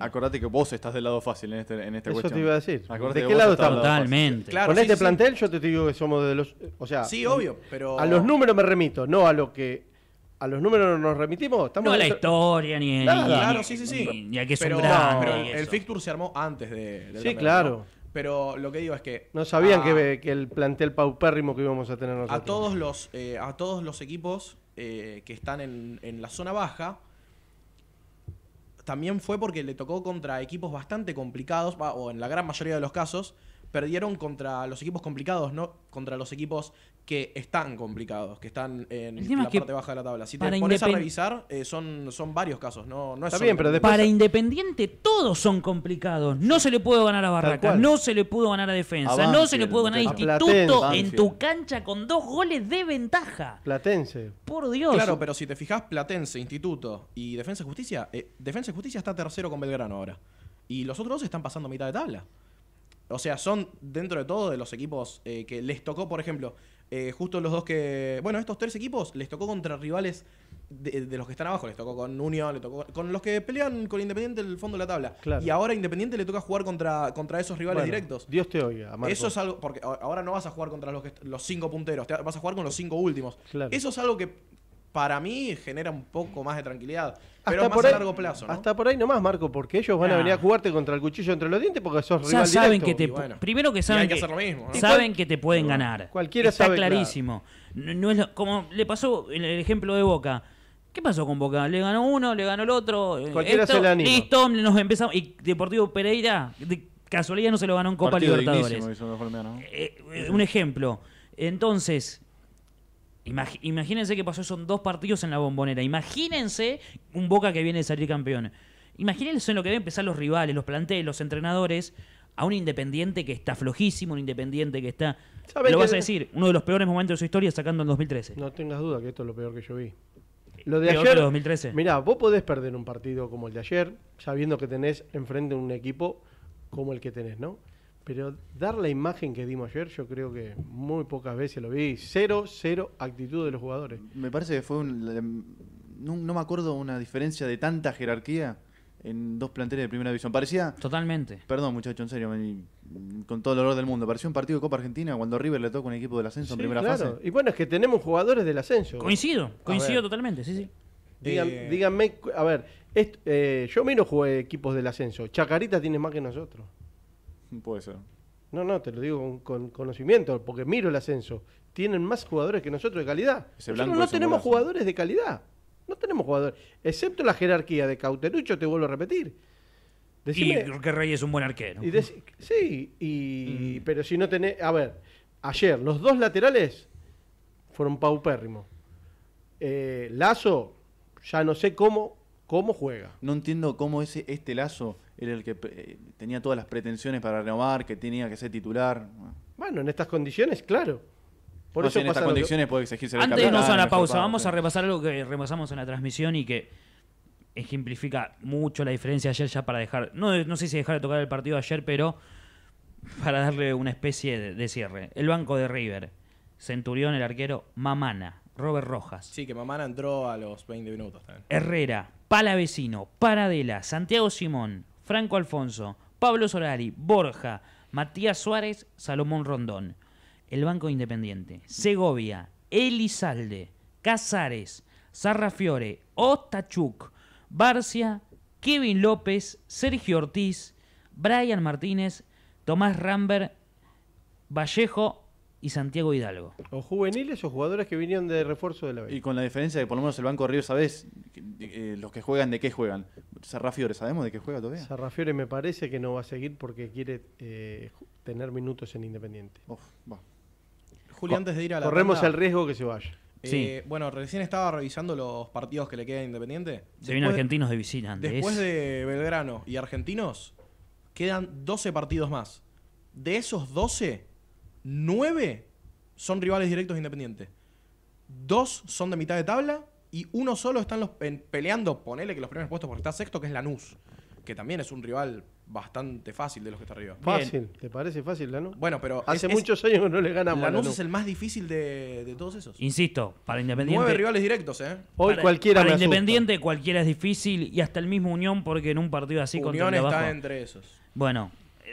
Speaker 4: acordate, que vos estás del lado fácil en este, en este Eso te iba a decir. ¿De qué lado estamos? Totalmente.
Speaker 3: Con este plantel yo te digo que somos de los... Eh, o sea... Sí, obvio, pero... A los números me remito, no a lo que... A los números nos remitimos. no a la
Speaker 5: historia,
Speaker 2: ni, claro, claro,
Speaker 5: sí, sí, sí. Ni, a que pero,
Speaker 2: el
Speaker 5: fixture se armó antes de... sí, claro. Pero lo que digo es que. No sabían
Speaker 3: que, que, el plantel paupérrimo que íbamos a tener nosotros. A
Speaker 5: todos los, eh, a todos los equipos eh, que están en, en, la zona baja también fue porque le tocó contra equipos bastante complicados, o en la gran mayoría de los casos, perdieron contra los equipos complicados, no contra los equipos que están complicados, que están en la parte baja de la tabla. Si te pones a revisar, eh, son, son varios casos, no, es Para
Speaker 2: Independiente todos son complicados. No se le puede ganar a Barraca, no se le pudo ganar a Defensa, no se le pudo ganar a, Instituto en tu cancha con dos goles de ventaja.
Speaker 5: Platense.
Speaker 2: Por Dios. Claro,
Speaker 5: pero si te fijas, Platense, Instituto y Defensa Justicia, eh, Defensa Justicia está tercero con Belgrano ahora. Y los otros dos están pasando a mitad de tabla. O sea, son dentro de todo de los equipos eh, que les tocó, por ejemplo, eh, justo los dos que. Bueno, estos tres equipos les tocó contra rivales de, los que están abajo. Les tocó con Unión, les tocó con los que pelean con Independiente en el fondo de la tabla. Y ahora Independiente le toca jugar contra, contra esos rivales directos.
Speaker 3: Dios te oiga, Eso es
Speaker 5: algo. Porque ahora no vas a jugar contra los, los cinco punteros, vas a jugar con los cinco últimos. Eso es algo que para mí genera un poco más de tranquilidad.
Speaker 3: Pero hasta por largo plazo. Hasta por ahí nomás, Marco, porque ellos van a venir a jugarte contra el cuchillo entre los dientes porque sos ya rival saben Que
Speaker 2: primero que saben, que, saben que te pueden ganar. Cualquiera Está clarísimo. No, es como le pasó el, el ejemplo de Boca. ¿Qué pasó con Boca? Le ganó uno, le ganó el otro. Eh, Cualquiera se anima. Listo, nos empezamos. Y Deportivo Pereira, de casualidad no se lo ganó en Copa Partido Libertadores. Eh, eh, un ejemplo. Entonces, imagínense que pasó, son dos partidos en la bombonera. Imagínense un Boca que viene de salir campeón. Imagínense en lo que deben empezar los rivales, los planteles, los entrenadores, a un independiente que está flojísimo, un independiente que está. Lo vas a decir, uno de los peores momentos de su historia sacando en 2013. No tengas duda que esto es lo peor que yo vi. Eh, lo de ayer. 2013. Mirá, vos
Speaker 3: podés perder un partido como el de ayer, sabiendo que tenés enfrente un equipo como el que tenés, ¿no? Pero dar la imagen que dimos ayer, yo creo que muy pocas veces lo vi. Cero,
Speaker 4: cero actitud de los jugadores. Me parece que fue un. No, me acuerdo una diferencia de tanta jerarquía en dos planteles de primera división. Parecía. Totalmente. Perdón, muchacho, en serio, con todo el olor del mundo. Parecía un partido de Copa Argentina cuando River le tocó un equipo del ascenso en primera fase.
Speaker 3: Y bueno, es que tenemos jugadores del ascenso. Coincido, coincido totalmente, sí, sí.
Speaker 4: Eh, díganme,
Speaker 3: a ver, eh, yo menos jugué equipos del ascenso. Chacarita tiene más que nosotros. Puede ser. No, no, te lo digo con, conocimiento, porque miro el ascenso. Tienen más jugadores que nosotros de calidad. no tenemos jugadores de calidad. No tenemos jugadores. Excepto la jerarquía de Cauterucho, te vuelvo a repetir. Decime, y que
Speaker 2: Rey es un buen arquero.
Speaker 3: sí, y, mm. pero si no tenés. A ver, ayer los dos laterales fueron paupérrimos. Eh, Lazo, ya no sé cómo,
Speaker 4: cómo juega. No entiendo cómo ese, este Lazo era el que eh, tenía todas las pretensiones para renovar, que tenía que ser titular.
Speaker 2: Bueno, en estas
Speaker 3: condiciones, claro.
Speaker 4: Por eso en estas condiciones puede exigirse Antes de irnos a la pausa, vamos
Speaker 2: a repasar algo que repasamos en la transmisión y que ejemplifica mucho la diferencia ayer ya para dejar, no, sé si dejar de tocar el partido ayer, pero para darle una especie de, cierre. El banco de River, Centurión, el arquero, Mamana, Robert Rojas.
Speaker 5: Sí, que Mamana entró a los 20 minutos también.
Speaker 2: Herrera, Palavecino, Paradela, Santiago Simón, Franco Alfonso, Pablo Sorari, Borja, Matías Suárez, Salomón Rondón. El Banco Independiente, Segovia, Elizalde, Casares, Sarrafiore, Ostachuk, Barcia, Kevin López, Sergio Ortiz, Brian Martínez, Tomás Rambert, Vallejo y Santiago Hidalgo. O juveniles
Speaker 4: o jugadores que vinieron de refuerzo de la B. Y con la diferencia de por lo menos el Banco Río, ¿sabes? Eh, los que juegan, ¿de qué juegan? Sarrafiore, ¿sabemos de qué juega todavía?
Speaker 3: Sarrafiore me parece que no va a seguir porque quiere eh, tener minutos en Independiente. Uf, antes de ir a la. Corremos el
Speaker 2: riesgo que se vaya.
Speaker 5: Eh, sí. Bueno, recién estaba revisando los partidos que le quedan Independiente. se vienen argentinos
Speaker 2: de Vicina Después
Speaker 5: de Belgrano y argentinos, quedan 12 partidos más. De esos 12, Nueve son rivales directos independientes. Dos son de mitad de tabla y uno solo están los, peleando, ponele que los primeros puestos porque está sexto, que es Lanús, que también es un rival bastante fácil de los que está arriba.
Speaker 3: Fácil, ¿te parece fácil Lanús?
Speaker 5: Bueno, pero... Hace muchos años no le ganamos. Lanús, Lanús es el más difícil de, todos esos.
Speaker 2: Insisto, para Independiente... Nueve rivales
Speaker 5: directos, ¿eh? Hoy para, cualquiera Para
Speaker 2: Independiente cualquiera es difícil y hasta el mismo Unión porque en un partido así Unión contra unión está entre esos. Bueno,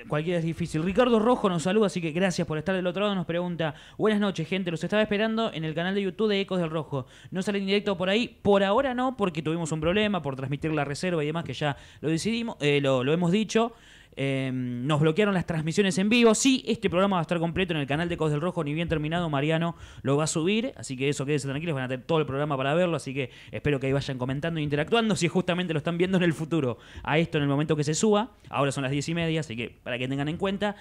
Speaker 2: cualquiera es difícil. Ricardo Rojo nos saluda, así que gracias por estar del otro lado. Nos pregunta, buenas noches, gente. Los estaba esperando en el canal de YouTube de Ecos del Rojo. ¿No en directo por ahí? Por ahora no, porque tuvimos un problema por transmitir la reserva y demás, que ya lo decidimos, eh, lo hemos dicho. Em, nos bloquearon las transmisiones en vivo. Sí, este programa va a estar completo en el canal de Cos del Rojo. Ni bien terminado, Mariano lo va a subir. Así que eso, quédense tranquilos. Van a tener todo el programa para verlo. Así que espero que ahí vayan comentando e interactuando. Si justamente lo están viendo en el futuro a esto en el momento que se suba. Ahora son las diez y media, así que para que tengan en cuenta.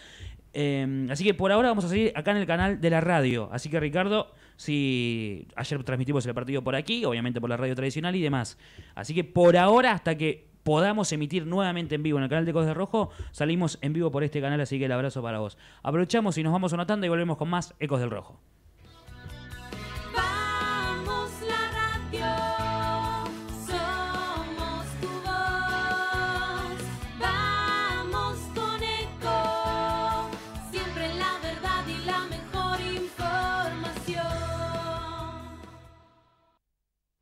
Speaker 2: Em, así que por ahora vamos a seguir acá en el canal de la radio. Así que Ricardo, si ayer transmitimos el partido por aquí, obviamente por la radio tradicional y demás. Así que por ahora, hasta que podamos emitir nuevamente en vivo en el canal de Ecos del Rojo, salimos en vivo por este canal, así que el abrazo para vos. Aprovechamos y nos vamos anotando y volvemos con más Ecos del Rojo.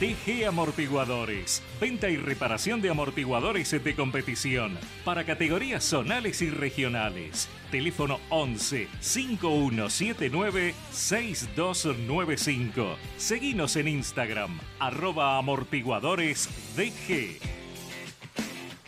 Speaker 1: DG Amortiguadores. Venta y reparación de amortiguadores de competición para categorías zonales y regionales. Teléfono 11 5179 6295. Seguinos en Instagram, arroba amortiguadores DG.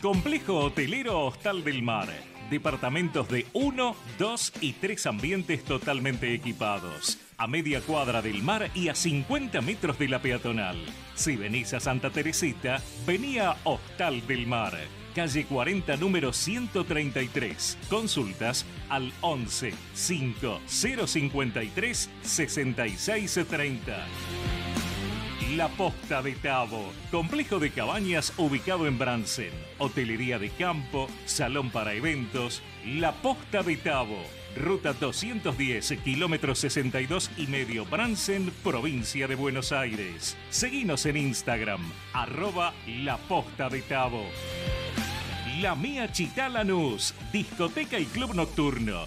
Speaker 1: Complejo Hotelero Hostal del Mar Departamentos de 1, 2 y 3 ambientes totalmente equipados. A media cuadra del mar y a 50 metros de la peatonal. Si venís a Santa Teresita, a Hostal del Mar. Calle 40, número 133. Consultas al 11 5 053 6630. La Posta de Tabo, complejo de cabañas ubicado en Bransen, hotelería de campo, salón para eventos, La Posta de Tabo, ruta 210, kilómetro 62 y medio, Bransen, provincia de Buenos Aires. Seguinos en Instagram, arroba La Posta de Tabo. La Mía Chitala discoteca y club nocturno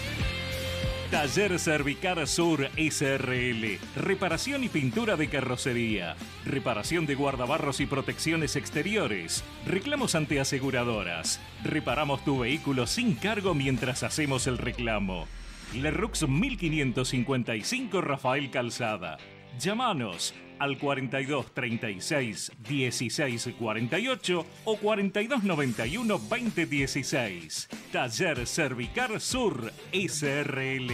Speaker 1: Taller Cervicar Sur SRL. Reparación y pintura de carrocería. Reparación de guardabarros y protecciones exteriores. Reclamos ante aseguradoras. Reparamos tu vehículo sin cargo mientras hacemos el reclamo. Lerux 1555 Rafael Calzada. Llámanos al 42 36 16 48 o 42 91 20 16. Taller Cervicar Sur SRL.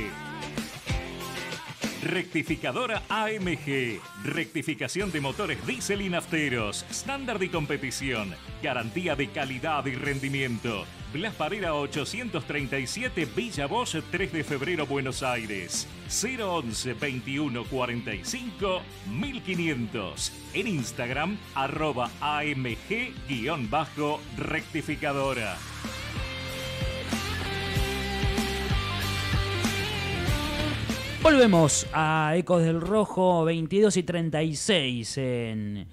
Speaker 1: Rectificadora AMG. Rectificación de motores diésel y nafteros. Estándar y competición. Garantía de calidad y rendimiento. Blas 837 Villa Bosch 3 de febrero Buenos Aires. 011 21 45 1500. En Instagram arroba AMG-rectificadora.
Speaker 2: Volvemos a Ecos del Rojo 22 y 36 en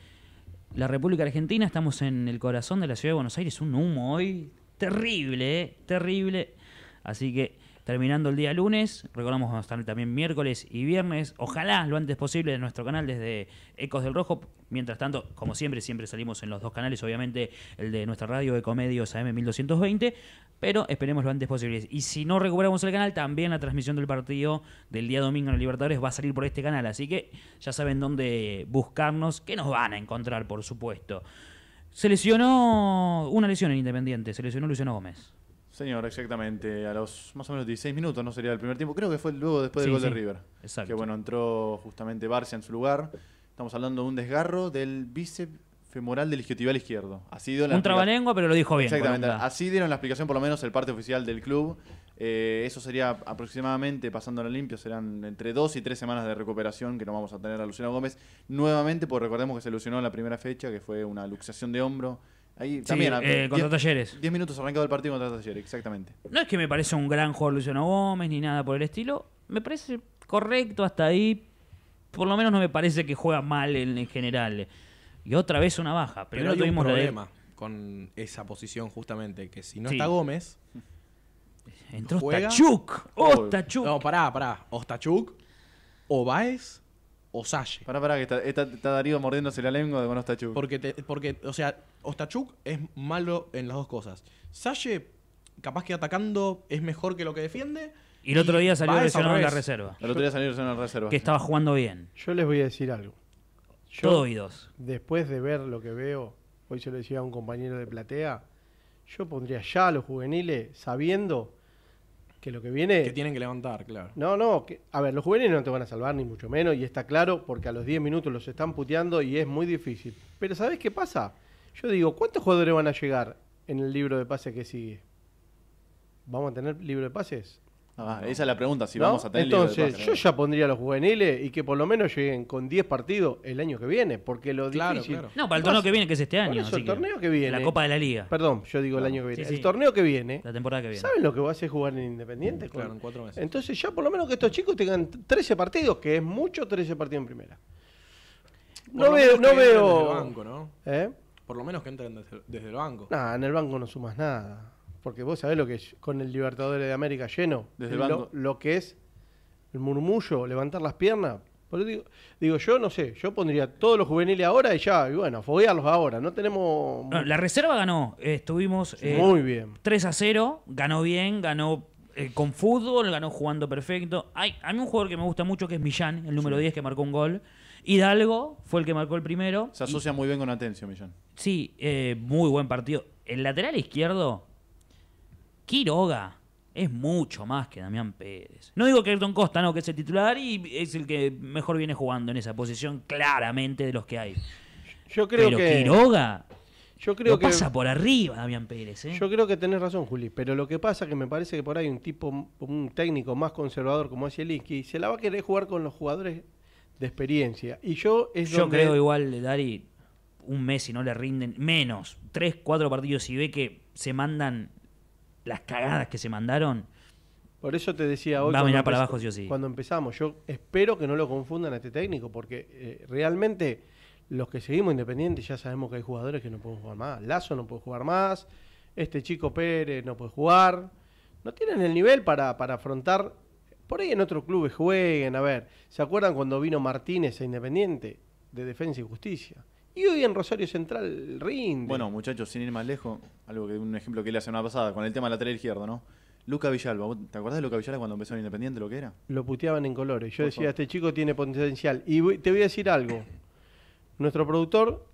Speaker 2: la República Argentina. Estamos en el corazón de la ciudad de Buenos Aires. Un humo hoy terrible, ¿eh? terrible. Así que terminando el día lunes. Recordamos vamos a estar también miércoles y viernes. Ojalá lo antes posible en nuestro canal desde Ecos del Rojo. Mientras tanto, como siempre, siempre salimos en los dos canales. Obviamente, el de nuestra radio de comedios AM1220. Pero esperemos lo antes posible. Y si no recuperamos el canal, también la transmisión del partido del día domingo en los Libertadores va a salir por este canal. Así que ya saben dónde buscarnos, que nos van a encontrar, por supuesto. Se lesionó una lesión en Independiente, se lesionó Luciano Gómez. Señor,
Speaker 4: exactamente. A los más o menos 16 minutos, no sería el primer tiempo. Creo que fue luego después del gol de River. Exacto. Que bueno, entró justamente Barcia en su lugar. Estamos hablando de un desgarro del bíceps femoral del isquiotibial izquierdo. Ha sido la un trabalengua, pero lo dijo bien. Exactamente. Así dieron la explicación, por lo menos, el parte oficial del club. Eh, eso sería aproximadamente, pasando a limpio, serán entre dos y tres semanas de recuperación que no vamos a tener a Luciano Gómez. Nuevamente, porque recordemos que se lesionó en la primera fecha, que fue una luxación de hombro Ahí también. Ah, eh, contra Talleres. 10 minutos arrancado del partido contra Talleres, exactamente.
Speaker 2: No es que me parece un gran jugador Luciano Gómez ni nada por el estilo. Me parece correcto hasta ahí. Por lo menos no me parece que juega mal en, general. Y otra vez una baja. Pero, no tuvimos problema
Speaker 5: con esa posición justamente. Que si no está Gómez...
Speaker 2: Entró Ostachuk. Ostachuk.
Speaker 5: No, pará, pará. Ostachuk, Baez... Salle. Pará, pará, que está, está, Darío mordiéndose la lengua de con Ostachuk. Porque, porque, o sea, Ostachuk es malo en las dos cosas. Salle, capaz que atacando es mejor que lo que defiende. Y el otro día salió lesionado de la reserva. El otro día salió lesionado en la reserva. Que estaba jugando
Speaker 2: bien. Yo les voy a decir algo. Yo, Todo
Speaker 5: oídos. después de ver lo que veo,
Speaker 3: hoy se lo decía a un compañero de platea, yo pondría ya a los juveniles sabiendo que lo que viene. Que tienen que levantar, claro. No, no. a ver, los juveniles no te van a salvar, ni mucho menos, y está claro porque a los 10 minutos los están puteando y es muy difícil. Pero sabes qué pasa? Yo digo, ¿cuántos jugadores van a llegar en el libro de pases que sigue? ¿Vamos a tener libro de pases? Ah, esa es la pregunta, si vamos a tener Entonces, yo ya pondría a los juveniles y que por lo menos lleguen con 10 partidos el año que viene, porque lo claro, No, para el torneo que
Speaker 2: viene, que es este año. no el
Speaker 3: torneo que, viene... La Copa de la Liga. Perdón, yo digo el año que viene. El torneo que viene... La temporada que viene. ¿Saben lo que va a hacer jugar en Independiente? claro, en cuatro meses. Entonces ya por lo menos que estos chicos tengan 13 partidos, que es mucho 13 partidos en primera.
Speaker 5: no veo... No veo... Banco, ¿no? ¿Eh? Por lo menos que entren desde, el banco. Nah,
Speaker 3: en el banco no sumas nada porque vos sabés lo que es con el Libertadores de América lleno, Desde lo, que es el murmullo, levantar las piernas. Por digo, digo, yo no sé, yo pondría todos los juveniles ahora y ya, y bueno, foguearlos ahora,
Speaker 2: no tenemos... la reserva ganó, estuvimos eh, muy bien. 3 a 0, ganó bien, ganó eh, con fútbol, ganó jugando perfecto. Hay, hay un jugador que me gusta mucho que es Millán, el número 10 que marcó un gol. Hidalgo fue el que marcó el primero. Se asocia muy bien con Atencio, Millán. Sí, eh, muy buen partido. El lateral izquierdo, Quiroga es mucho más que Damián Pérez. No digo que Ayrton Costa, no, que es el titular y es el que mejor viene jugando en esa posición, claramente, de los que hay. Yo creo pero Quiroga.
Speaker 3: Yo creo que, pasa por arriba
Speaker 2: Damián Pérez. ¿eh? Yo
Speaker 3: creo que tenés razón, Juli. Pero lo que pasa es que me parece que por ahí un tipo, un técnico más conservador como es Elinsky, se la va a querer jugar con los jugadores
Speaker 2: de experiencia. Y yo es Yo creo igual, Dari, un mes si no le rinden, menos, tres, cuatro partidos y ve que se mandan las cagadas que se mandaron.
Speaker 3: Por eso te decía hoy. para abajo, sí sí. Cuando empezamos, yo espero que no lo confundan a este técnico, porque eh, realmente los que seguimos independientes ya sabemos que hay jugadores que no pueden jugar más. Lazo no puede jugar más, este chico Pérez no puede jugar. No tienen el nivel para, para afrontar. Por ahí en otros clubes jueguen, a ver. ¿Se acuerdan cuando vino Martínez a Independiente de Defensa y Justicia?
Speaker 4: Y hoy en Rosario Central rinde. Bueno, muchachos, sin ir más lejos, algo que un ejemplo que le hace una pasada, con el tema la lateral izquierdo, ¿no? Lucas Villalba, ¿te acordás de Luca Villalba cuando empezó en Independiente lo que era?
Speaker 3: Lo puteaban en colores. Yo decía, este chico tiene potencial. Y te voy a decir algo. Nuestro productor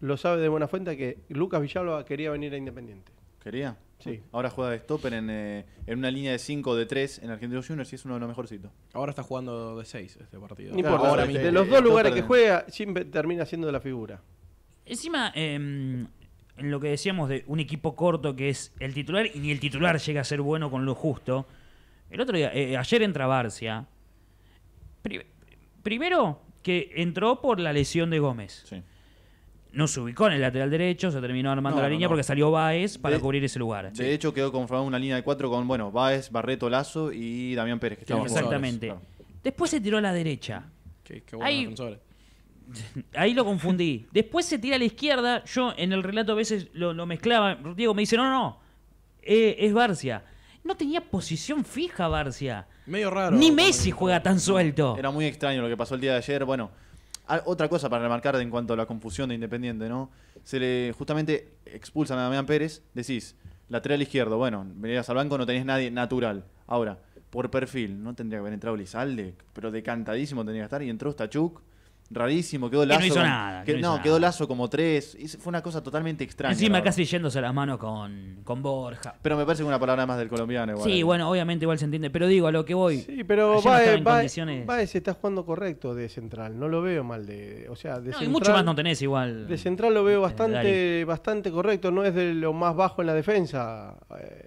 Speaker 3: lo sabe de buena fuente que Lucas Villalba quería venir a Independiente.
Speaker 4: ¿Quería? Sí. Ahora juega de stopper en, eh, en una línea de 5 de 3 en Argentina Juniors y es uno de los mejorcitos.
Speaker 5: Ahora está jugando
Speaker 4: de 6 este partido. de, los dos lugares que juega, siempre termina siendo la figura.
Speaker 2: Encima, em, en lo que decíamos de un equipo corto que es el titular y ni el titular llega a ser bueno con lo justo. El otro día, eh, ayer entra Barcia. primero que entró por la lesión de Gómez. Sí no se ubicó en el lateral derecho, se terminó armando la línea porque salió Baez para cubrir ese lugar. De
Speaker 4: hecho, quedó conformada una línea de cuatro con, bueno, Baez, Barreto, Lazo y Damián Pérez, que estaban Exactamente.
Speaker 2: Después se tiró a la derecha. Qué, qué ahí, ahí, lo confundí. Después se tira a la izquierda. Yo en el relato a veces lo, mezclaba. Diego me dice, no, no, no. Eh, es Barcia. No tenía posición fija Barcia. Medio raro. Ni Messi juega tan suelto. Era muy
Speaker 4: extraño lo que pasó el día de ayer. Bueno, Ah, otra cosa para remarcar en cuanto a la confusión de Independiente, ¿no? Se le justamente expulsan a Damián Pérez, decís, lateral izquierdo, bueno, venías al banco, no tenés nadie natural. Ahora, por perfil, no tendría que haber entrado Lizalde, pero decantadísimo tendría que estar, y entró Stachuk rarísimo, quedó lazo. no hizo nada. quedó lazo como tres.
Speaker 2: Fue una cosa totalmente extraña. Encima casi yéndose las manos con, con Borja. Pero me parece que una palabra más del colombiano igual. Sí, eh. bueno, obviamente igual se entiende. Pero digo, a lo que voy. Sí, pero Baez, eh, está jugando
Speaker 3: correcto de central. No lo veo mal de. O sea, de central, mucho más no
Speaker 2: tenés igual. De
Speaker 3: central lo veo eh, bastante, bastante correcto. No es de lo más bajo en la defensa.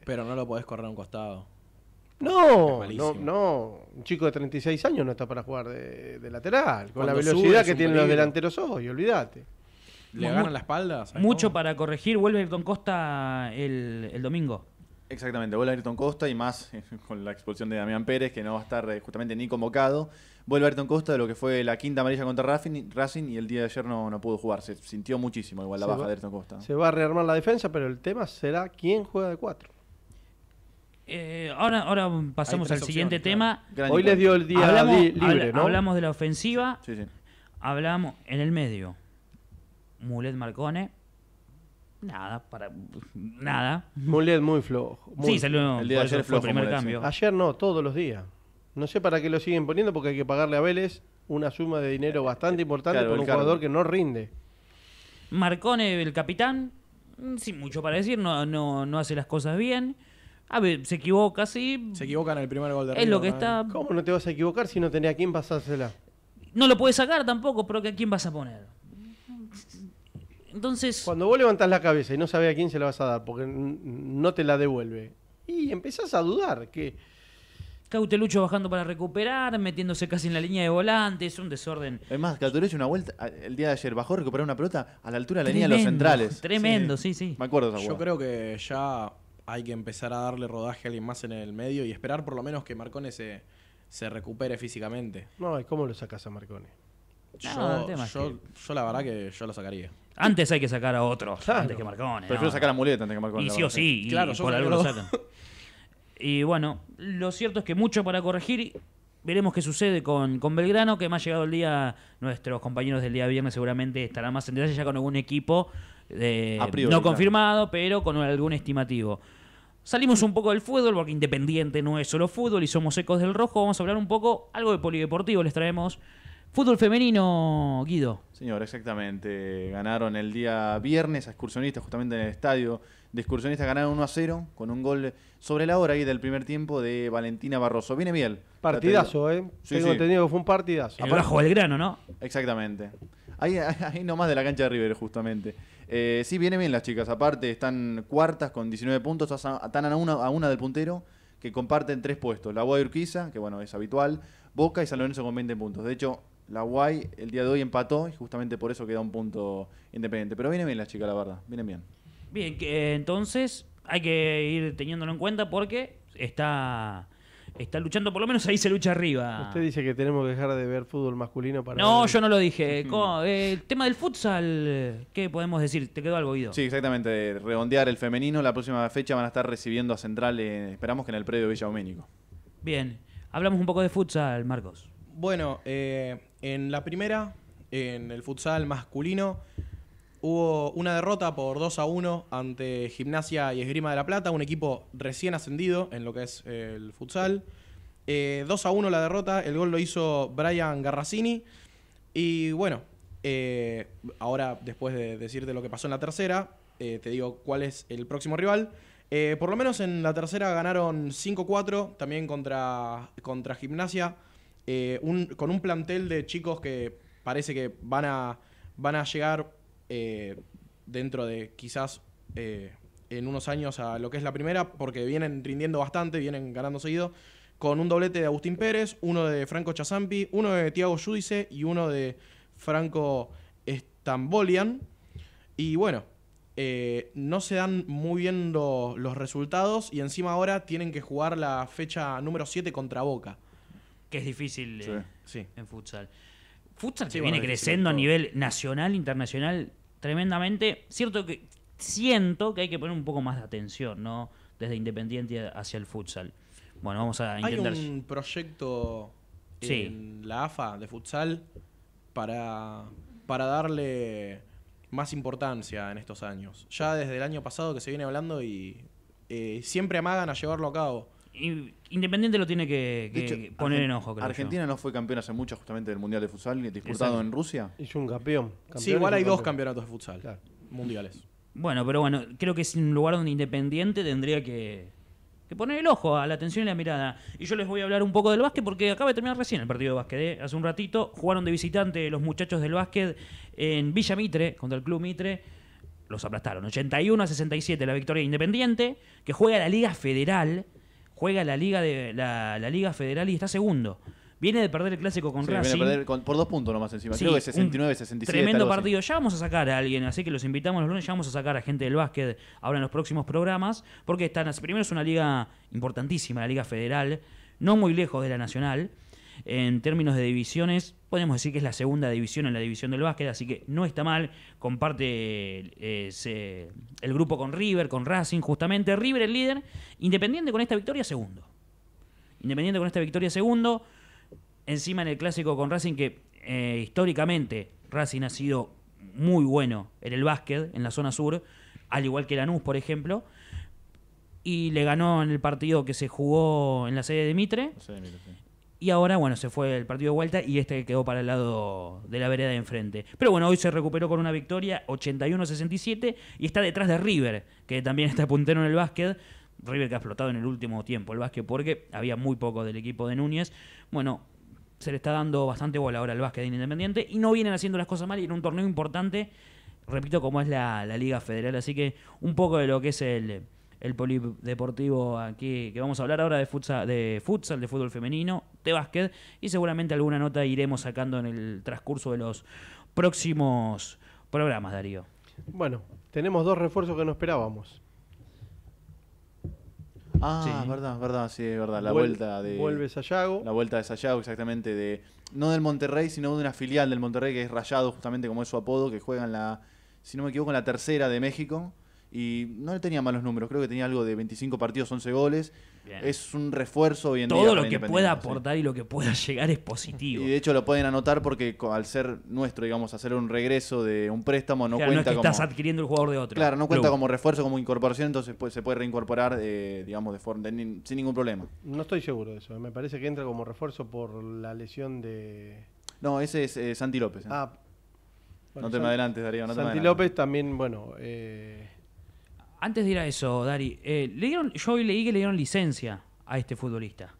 Speaker 3: Pero no lo podés correr a un costado. No, no, no. Un chico de 36 años no está para jugar de, lateral. Con la velocidad que tienen los delanteros hoy, olvídate. ¿Le ganan
Speaker 2: la espalda? Mucho para corregir. Vuelve Ayrton Costa el, domingo. Exactamente, vuelve Ayrton
Speaker 4: Costa y más con la expulsión de Damián Pérez, que no va a estar eh, justamente ni convocado. Vuelve Ayrton Costa de lo que fue la quinta amarilla contra Racing y el día de ayer no, pudo jugar. Se sintió muchísimo igual la baja de Ayrton Costa. Se
Speaker 3: va a rearmar la defensa, pero el tema será quién juega de cuatro.
Speaker 2: Eh, ahora, ahora pasamos al siguiente tema. Hoy les dio el día libre, ¿no? Hablamos de la ofensiva. Hablamos en el medio. Mulet Marcone. Nada, para nada.
Speaker 3: Mulet muy flojo.
Speaker 2: sí, el día ayer primer cambio.
Speaker 3: Ayer no, todos los días. No sé para qué lo siguen poniendo porque hay que pagarle a Vélez una suma de dinero bastante importante por un jugador que no rinde.
Speaker 2: Marcone, el capitán, mm, sin mucho para decir, no, no, no hace las cosas bien. A ver, se equivoca, sí. Se equivoca en el primer gol de Es lo que está. ¿Cómo
Speaker 3: no te vas a equivocar si no tenés a quién pasársela?
Speaker 2: No lo puedes sacar tampoco, pero ¿a quién vas a poner? Entonces.
Speaker 3: Cuando vos levantás la cabeza y no sabés a quién se la vas a dar porque no te la devuelve,
Speaker 2: y empezás a dudar que. Cautelucho bajando para recuperar, metiéndose casi en la línea de volante, es un desorden.
Speaker 4: Es más, Cautelucho una vuelta el día de ayer bajó a recuperar una pelota a la altura de la línea de los centrales. Tremendo,
Speaker 5: sí, sí. Me acuerdo esa Yo creo que ya hay que empezar a darle rodaje a alguien más en el medio y esperar por lo menos que Marcone se, se recupere físicamente.
Speaker 3: No, ¿y cómo lo
Speaker 2: sacas
Speaker 5: a Marcone? Yo, yo, la verdad que yo lo sacaría.
Speaker 2: Antes hay que sacar a otro, antes que Marcone. Prefiero sacar a Muleta antes que Marcone. Y sí o sí, y claro, por algo lo sacan. Y bueno, lo cierto es que mucho para corregir. Veremos qué sucede con, con Belgrano, que más llegado el día, nuestros compañeros del día viernes seguramente estarán más en detalle ya con algún equipo eh, no confirmado, pero con algún estimativo. Salimos un poco del fútbol, porque Independiente no es solo fútbol y somos ecos del rojo. Vamos a hablar un poco, algo de polideportivo les traemos. Fútbol femenino, Guido.
Speaker 4: Señor, exactamente. Ganaron el día viernes a excursionistas, justamente en el estadio de excursionistas. Ganaron 1 a 0 con un gol sobre la hora ahí del primer tiempo de Valentina Barroso. Viene bien. Partidazo, ¿eh? Tengo fue un partidazo.
Speaker 3: El grano,
Speaker 4: ¿no? Exactamente. Ahí, ahí nomás de la cancha de River, justamente. Eh, sí, viene bien las chicas. Aparte, están cuartas con 19 puntos. Están a una, del puntero que comparten tres puestos. La Guay Urquiza, que bueno, es habitual. Boca y San Lorenzo con 20 puntos. De hecho, la Guay el día de hoy empató y justamente por eso queda un punto independiente. Pero viene bien las chicas, la verdad. Vienen bien.
Speaker 2: Bien, que, eh, entonces hay que ir teniéndolo en cuenta porque está está luchando, por lo menos ahí se lucha arriba. Usted
Speaker 3: dice que tenemos que dejar de ver
Speaker 4: fútbol
Speaker 2: masculino para. No, yo no lo dije. El eh, tema del futsal, ¿qué podemos decir? ¿Te quedó algo, oído
Speaker 4: Sí, exactamente. Redondear el femenino. La próxima fecha van a estar recibiendo a Central, eh, esperamos
Speaker 2: que en el predio Villa Doménico. Bien. Hablamos un poco de futsal, Marcos. Bueno,
Speaker 5: eh, en la primera, en el futsal masculino hubo una derrota por 2 a 1 ante Gimnasia y Esgrima de la Plata, un equipo recién ascendido en lo que es eh, el futsal. 2 eh, a 1 la derrota, el gol lo hizo Brian Garracini. Y bueno, eh, ahora después de decirte lo que pasó en la tercera, te digo cuál es el próximo rival. por lo menos en la tercera ganaron 5-4, también contra, contra Gimnasia, con un plantel de chicos que parece que van a, van a llegar eh, dentro de quizás eh, en unos años a lo que es la primera, porque vienen rindiendo bastante, vienen ganando seguido, con un doblete de Agustín Pérez, uno de Franco Chazampi, uno de Tiago Judice y uno de Franco Stambolian. Y bueno, eh, no se dan muy bien los resultados y encima ahora tienen que jugar la fecha número 7 contra Boca.
Speaker 2: Que es difícil en futsal futsal se viene creciendo a nivel nacional, internacional, tremendamente. Cierto que siento que hay que poner un poco más de atención, ¿no? Desde Independiente hacia el futsal. Bueno, vamos a Hay un
Speaker 5: proyecto en la AFA de futsal para, para darle más importancia en
Speaker 2: estos años.
Speaker 5: Ya desde el año pasado que se viene hablando y eh, siempre amagan a llevarlo a cabo.
Speaker 2: Independiente lo tiene que, poner en ojo. Argentina no
Speaker 5: fue campeón hace mucho justamente
Speaker 4: del Mundial de Futsal disputado en Rusia.
Speaker 2: Es un campeón. sí, igual hay dos campeonatos de futsal mundiales. Bueno, pero bueno, creo que es un lugar donde Independiente tendría que, poner el ojo a la atención y la mirada. Y yo les voy a hablar un poco del básquet porque acaba de terminar recién el partido de básquet. ¿eh? Hace un ratito jugaron de visitante los muchachos del básquet en Villa Mitre contra el Club Mitre. Los aplastaron. 81 a 67 la victoria de Independiente, que juega la Liga Federal juega la Liga, de, la, Liga Federal y está segundo. Viene de perder el clásico con sí, Viene perder
Speaker 4: por dos puntos nomás encima. Creo que 69, 67. Tremendo partido.
Speaker 2: Ya vamos a sacar a alguien, así que los invitamos los lunes. Ya vamos a sacar a gente del básquet ahora en los próximos programas. Porque están, primero es una liga importantísima, la Liga Federal, no muy lejos de la Nacional. En términos de divisiones, podemos decir que es la segunda división en la división del básquet, así que no está mal. Comparte eh, el grupo con River, con Racing, justamente. River el líder, Independiente con esta victoria segundo. Independiente con esta victoria segundo. Encima en el clásico con Racing, que eh, históricamente Racing ha sido muy bueno en el básquet, en la zona sur, al igual que Lanús, por ejemplo. Y le ganó en el partido que se jugó en la sede de Mitre. Y ahora, bueno, se fue el partido de vuelta y este quedó para el lado de la vereda de enfrente. Pero bueno, hoy se recuperó con una victoria 81-67 y está detrás de River, que también está puntero en el básquet. River que ha explotado en el último tiempo el básquet porque había muy poco del equipo de Núñez. Bueno, se le está dando bastante bola ahora al básquet Independiente y no vienen haciendo las cosas mal y en un torneo importante, repito, como es la, Liga Federal. Así que un poco de lo que es el, el polideportivo aquí, que vamos a hablar ahora de futsal, de fútbol femenino, de básquet y seguramente alguna nota iremos sacando en el transcurso de los próximos programas, Darío. Bueno,
Speaker 3: tenemos dos refuerzos que no esperábamos.
Speaker 2: Ah, sí. verdad,
Speaker 4: verdad, sí, verdad. La vuelta de. Vuelve Sayago. La vuelta de Sayago, exactamente. de No del Monterrey, sino de una filial del Monterrey que es Rayado, justamente como es su apodo, que juega en la. Si no me equivoco, en la tercera de México y no tenía malos números, creo que tenía algo de 25 partidos, 11 goles. Es un refuerzo hoy en Todo lo que pueda aportar y lo que pueda llegar es positivo. Y de hecho lo pueden anotar porque al ser nuestro, digamos, hacer un regreso de un préstamo no cuenta no como... estás
Speaker 2: adquiriendo el jugador de otro. Claro, no cuenta
Speaker 4: como refuerzo, como incorporación, entonces pues, se puede reincorporar, eh, digamos, de forma, sin ningún problema.
Speaker 3: No estoy seguro de eso, eh. me parece que entra como refuerzo por la lesión de...
Speaker 4: No, ese es eh, Santi López. Ah.
Speaker 3: no te me adelantes, Darío.
Speaker 2: Santi López
Speaker 3: también, bueno,
Speaker 2: antes de ir a eso, Dari, eh, le yo hoy leí que le dieron licencia a este futbolista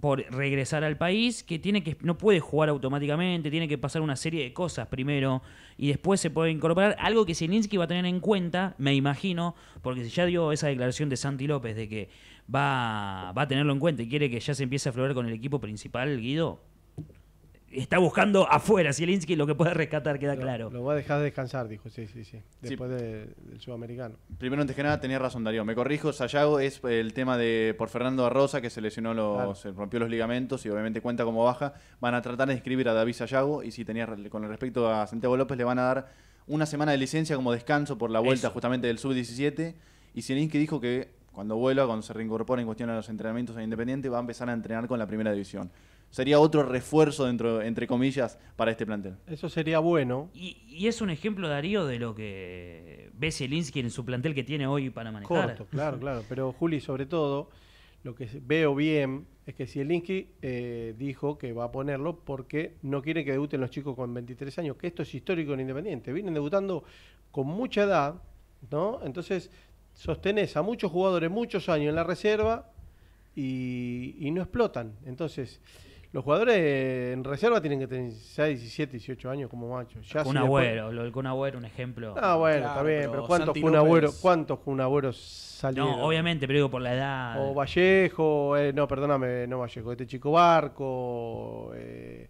Speaker 2: por regresar al país, que tiene que no puede jugar automáticamente, tiene que pasar una serie de cosas primero y después se puede incorporar algo que Zelinsky va a tener en cuenta, me imagino, porque si ya dio esa declaración de Santi López de que va, va a tenerlo en cuenta y quiere que ya se empiece a florar con el equipo principal, Guido, está buscando afuera Zielinski lo que puede
Speaker 3: rescatar, queda claro. Lo va a dejar descansar, dijo, sí, sí, sí. Después del sudamericano.
Speaker 4: Primero, antes que nada, tenía razón Darío. Me corrijo, Sayago es el tema de por Fernando Arroza, que se lesionó, los, se rompió los ligamentos y obviamente cuenta como baja. Van a tratar de escribir a David Sayago y si tenía, con respecto a Santiago López, le van a dar una semana de licencia como descanso por la vuelta justamente del sub-17. Y Zielinski dijo que cuando vuelva, cuando se reincorpore en cuestión a los entrenamientos en Independiente, va a empezar a entrenar con la primera división sería otro refuerzo, dentro, entre comillas, para este plantel.
Speaker 3: Eso sería bueno.
Speaker 2: Y, es un ejemplo, Darío, de lo que ve Zielinski en su plantel que tiene hoy para manejar. Corto, claro,
Speaker 3: claro. Pero Juli, sobre todo, lo que veo bien es que Zielinski eh, dijo que va a ponerlo porque no quiere que debuten los chicos con 23 años, que esto es histórico en Independiente. Vienen debutando con mucha edad, ¿no? Entonces sostenés a muchos jugadores muchos años en la reserva y, y no explotan. Entonces los jugadores en reserva tienen que tener 16, 17, 18 años como macho. Ya Kun Agüero,
Speaker 2: lo del un ejemplo. Ah, bueno, también,
Speaker 3: pero, ¿cuántos Kun, Agüero, ¿cuántos salieron? No, obviamente, pero
Speaker 2: digo por la edad. O
Speaker 3: Vallejo, eh, no, perdóname, no Vallejo, este chico Barco, eh,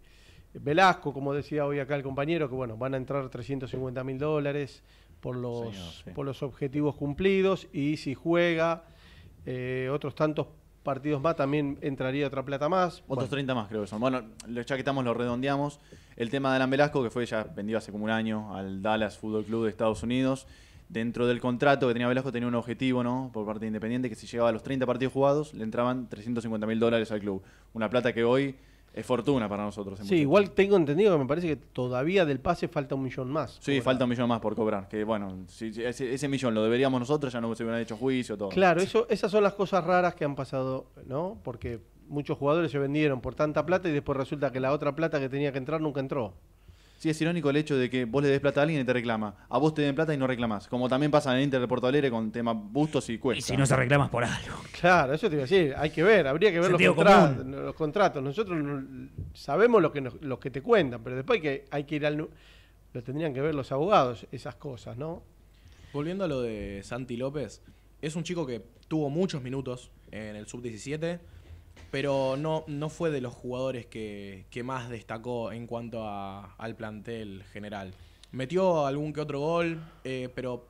Speaker 3: Velasco, como decía hoy acá el compañero, que bueno, van a entrar 350 mil dólares por los, por los objetivos cumplidos y si juega, eh, otros tantos
Speaker 4: partidos más también entraría otra plata más. Otros 30 más creo que son. Bueno, lo chaquetamos, lo redondeamos. El tema de Alan Velasco, que fue ya vendido hace como un año al Dallas Fútbol Club de Estados Unidos. Dentro del contrato que tenía Velasco tenía un objetivo, ¿no? Por parte de Independiente, que si llegaba a los 30 partidos jugados, le entraban 350 mil dólares al club. Una plata que hoy es fortuna para nosotros. sí, igual
Speaker 3: tengo entendido que me parece que todavía del pase falta un millón más.
Speaker 4: Sí, falta un millón más por cobrar. Que bueno, ese, millón lo deberíamos nosotros, ya no se hubieran hecho juicio, todo. Claro, eso,
Speaker 3: esas son las cosas raras que han pasado, ¿no? Porque muchos jugadores se vendieron por tanta plata y después resulta que la otra plata que tenía que entrar
Speaker 4: nunca entró. Sí, es irónico el hecho de que vos le des plata a alguien y te reclama. A vos te den plata y no reclamas. Como también pasa en Inter de Porto Alegre con temas bustos y cuestas. Y si no se reclamas por algo. Claro, eso te iba a decir.
Speaker 3: Hay que ver, habría que ver los, contratos. Nosotros sabemos lo que, te
Speaker 5: cuentan, pero después hay que, hay que ir al. Lo tendrían que ver los abogados, esas cosas, ¿no? Volviendo a lo de Santi López, es un chico que tuvo muchos minutos en el sub-17 pero no, no fue de los jugadores que, más destacó en cuanto al plantel general. Metió algún que otro gol, eh, pero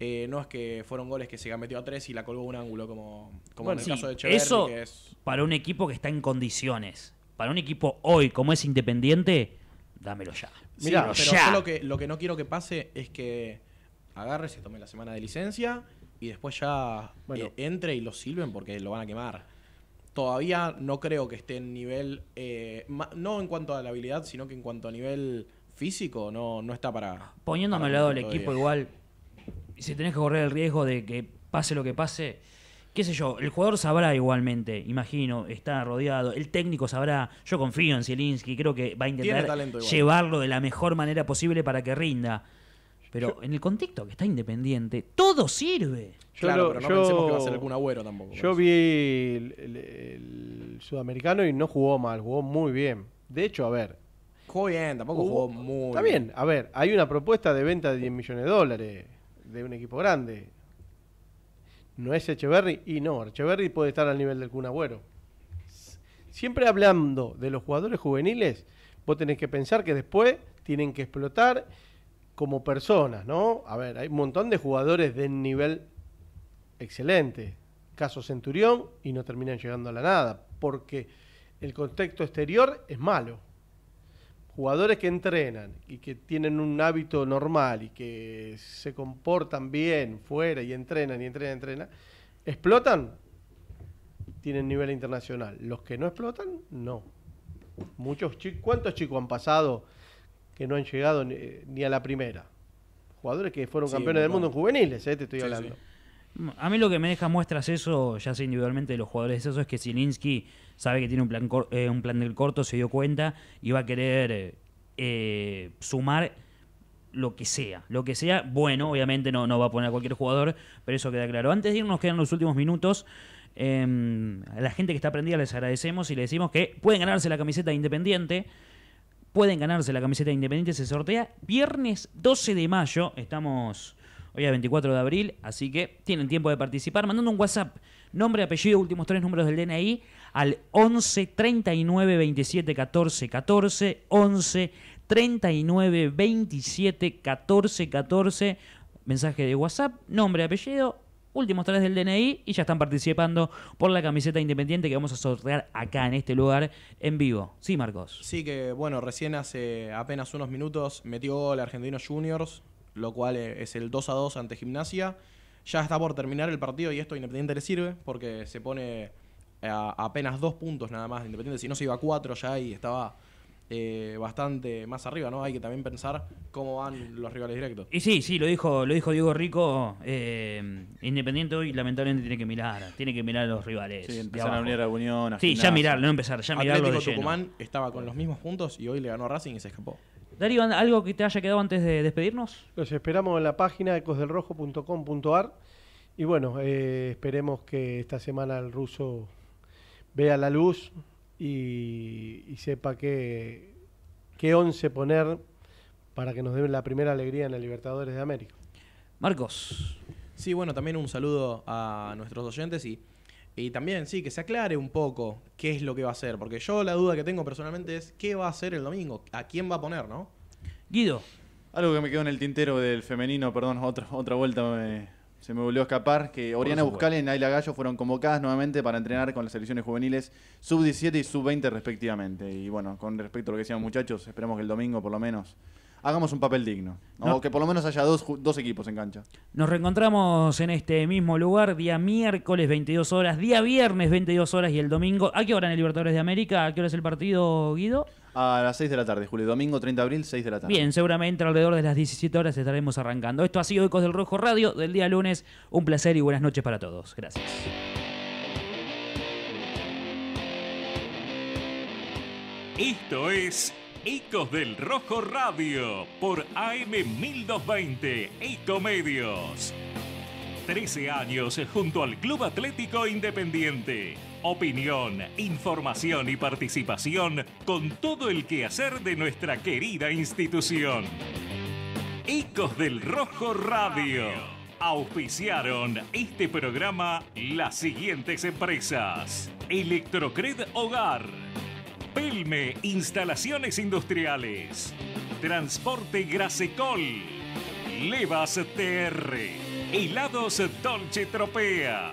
Speaker 5: eh, no es que fueron goles que se metió a tres y la colgó un ángulo, como, en el caso de Eso es...
Speaker 2: para un equipo que está en condiciones. Para un equipo hoy, como es Independiente, dámelo ya. mira pero lo
Speaker 5: que, lo que no quiero que pase es que agarre, se tome la semana de licencia y después ya eh, entre y lo silben porque lo van a quemar todavía no creo que esté en nivel, eh, no en cuanto a la habilidad, sino que en cuanto a nivel físico, no, no está para... Poniéndome al lado del equipo
Speaker 2: igual, si tenés que correr el riesgo de que pase lo que pase, qué sé yo, el jugador sabrá igualmente, imagino, está rodeado, el técnico sabrá, yo confío en Zielinski, creo que va a intentar llevarlo de la mejor manera posible para que rinda. Pero en el contexto que está Independiente, todo sirve. claro, pero no pensemos que va a ser algún
Speaker 5: agüero tampoco.
Speaker 2: Yo vi
Speaker 3: el, sudamericano y no jugó mal, jugó muy bien. De hecho, a ver. Jugó bien, tampoco jugó, muy
Speaker 5: muy Está bien,
Speaker 3: a ver, hay una propuesta de venta de 10 millones de dólares de un equipo grande. No es Echeverry y no, Echeverry puede estar al nivel del Kun Agüero. Siempre hablando de los jugadores juveniles, vos tenés que pensar que después tienen que explotar como personas, ¿no? A ver, hay un montón de jugadores de nivel excelente. Caso Centurión y no terminan llegando a la nada, porque el contexto exterior es malo. Jugadores que entrenan y que tienen un hábito normal y que se comportan bien fuera y entrenan y entrenan y entrenan, explotan, tienen nivel internacional. Los que no explotan, no. Muchos chicos, ¿cuántos chicos han pasado que no han llegado ni, a la primera. Jugadores que fueron campeones del mundo en juveniles, eh, te estoy hablando.
Speaker 2: A mí lo que me deja muestras eso, ya sea individualmente de los jugadores, eso es que Zielinski sabe que tiene un plan, eh, un plan del corto, se dio cuenta y va a querer eh, sumar lo que sea. Lo que sea, bueno, obviamente no, no va a poner a cualquier jugador, pero eso queda claro. Antes de irnos, quedan los últimos minutos. Em, a la gente que está prendida les agradecemos y le decimos que pueden ganarse la camiseta Independiente pueden ganarse la camiseta Independiente. Se sortea viernes 12 de mayo. Estamos hoy a 24 de abril, así que tienen tiempo de participar. Mandando un WhatsApp, nombre, apellido, últimos tres números del DNI al 11 39 27 14 14. 11 39 27 14 14. Mensaje de WhatsApp, nombre, apellido, últimos tres del DNI y ya están participando por la camiseta independiente que vamos a sortear acá en este lugar en vivo. Sí, Marcos.
Speaker 5: Sí, que bueno, recién hace apenas unos minutos metió el argentino Juniors, lo cual eh, es el 2 a 2 ante Gimnasia. Ya está por terminar el partido y esto Independiente le sirve porque se pone apenas dos puntos nada más de Independiente. Si no se iba a cuatro ya ahí estaba eh, bastante más arriba, ¿no? Hay que también pensar cómo van los rivales directos.
Speaker 2: Y sí, sí, lo dijo, lo dijo Diego Rico, eh, Independiente hoy lamentablemente tiene que mirar, tiene que mirar a los rivales. Sí, empezar a unir a Unión, a Sí, ya mirar, no empezar, ya mirar. Atlético Tucumán
Speaker 5: estaba con los mismos puntos y hoy le ganó Racing y se escapó.
Speaker 3: Darío, ¿algo que te haya quedado antes de despedirnos? Los pues esperamos en la página ecosdelrojo.com.ar y bueno, eh, esperemos que esta semana el ruso vea la luz, y, sepa qué, qué once poner para que nos den la primera alegría en el Libertadores de América.
Speaker 5: Marcos. Sí, bueno, también un saludo a nuestros oyentes y, también, sí, que se aclare un poco qué es lo que va a hacer, porque yo la duda que tengo personalmente es qué va a hacer el domingo, a quién va a poner, ¿no?
Speaker 4: Guido. Algo que me quedó en el tintero del femenino, perdón, otra, otra vuelta me, se me volvió a escapar, que Oriana Buscale y Naila Gallo fueron convocadas nuevamente para entrenar con las selecciones juveniles sub-17 y sub-20 respectivamente. Y bueno, con respecto a lo que decían muchachos, esperemos que el domingo por lo menos hagamos un papel digno. O que por lo menos haya dos, dos, equipos en cancha.
Speaker 2: Nos reencontramos en este mismo lugar, día miércoles 22 horas, día viernes 22 horas y el domingo. ¿A qué hora en el Libertadores de América? ¿A qué hora es el partido, Guido?
Speaker 4: a las 6 de la tarde, Julio. Domingo 30 de abril, 6 de la tarde. Bien,
Speaker 2: seguramente alrededor de las 17 horas estaremos arrancando. Esto ha sido Ecos del Rojo Radio del día lunes. Un placer y buenas noches para todos. Gracias.
Speaker 1: Esto es Ecos del Rojo Radio por AM1220 Ecomedios. 13 años junto al Club Atlético Independiente opinión, información y participación con todo el quehacer de nuestra querida institución. Ecos del Rojo Radio. Auspiciaron este programa las siguientes empresas. Electrocred Hogar. Pelme Instalaciones Industriales. Transporte Grasecol. Levas TR. Helados Dolce Tropea.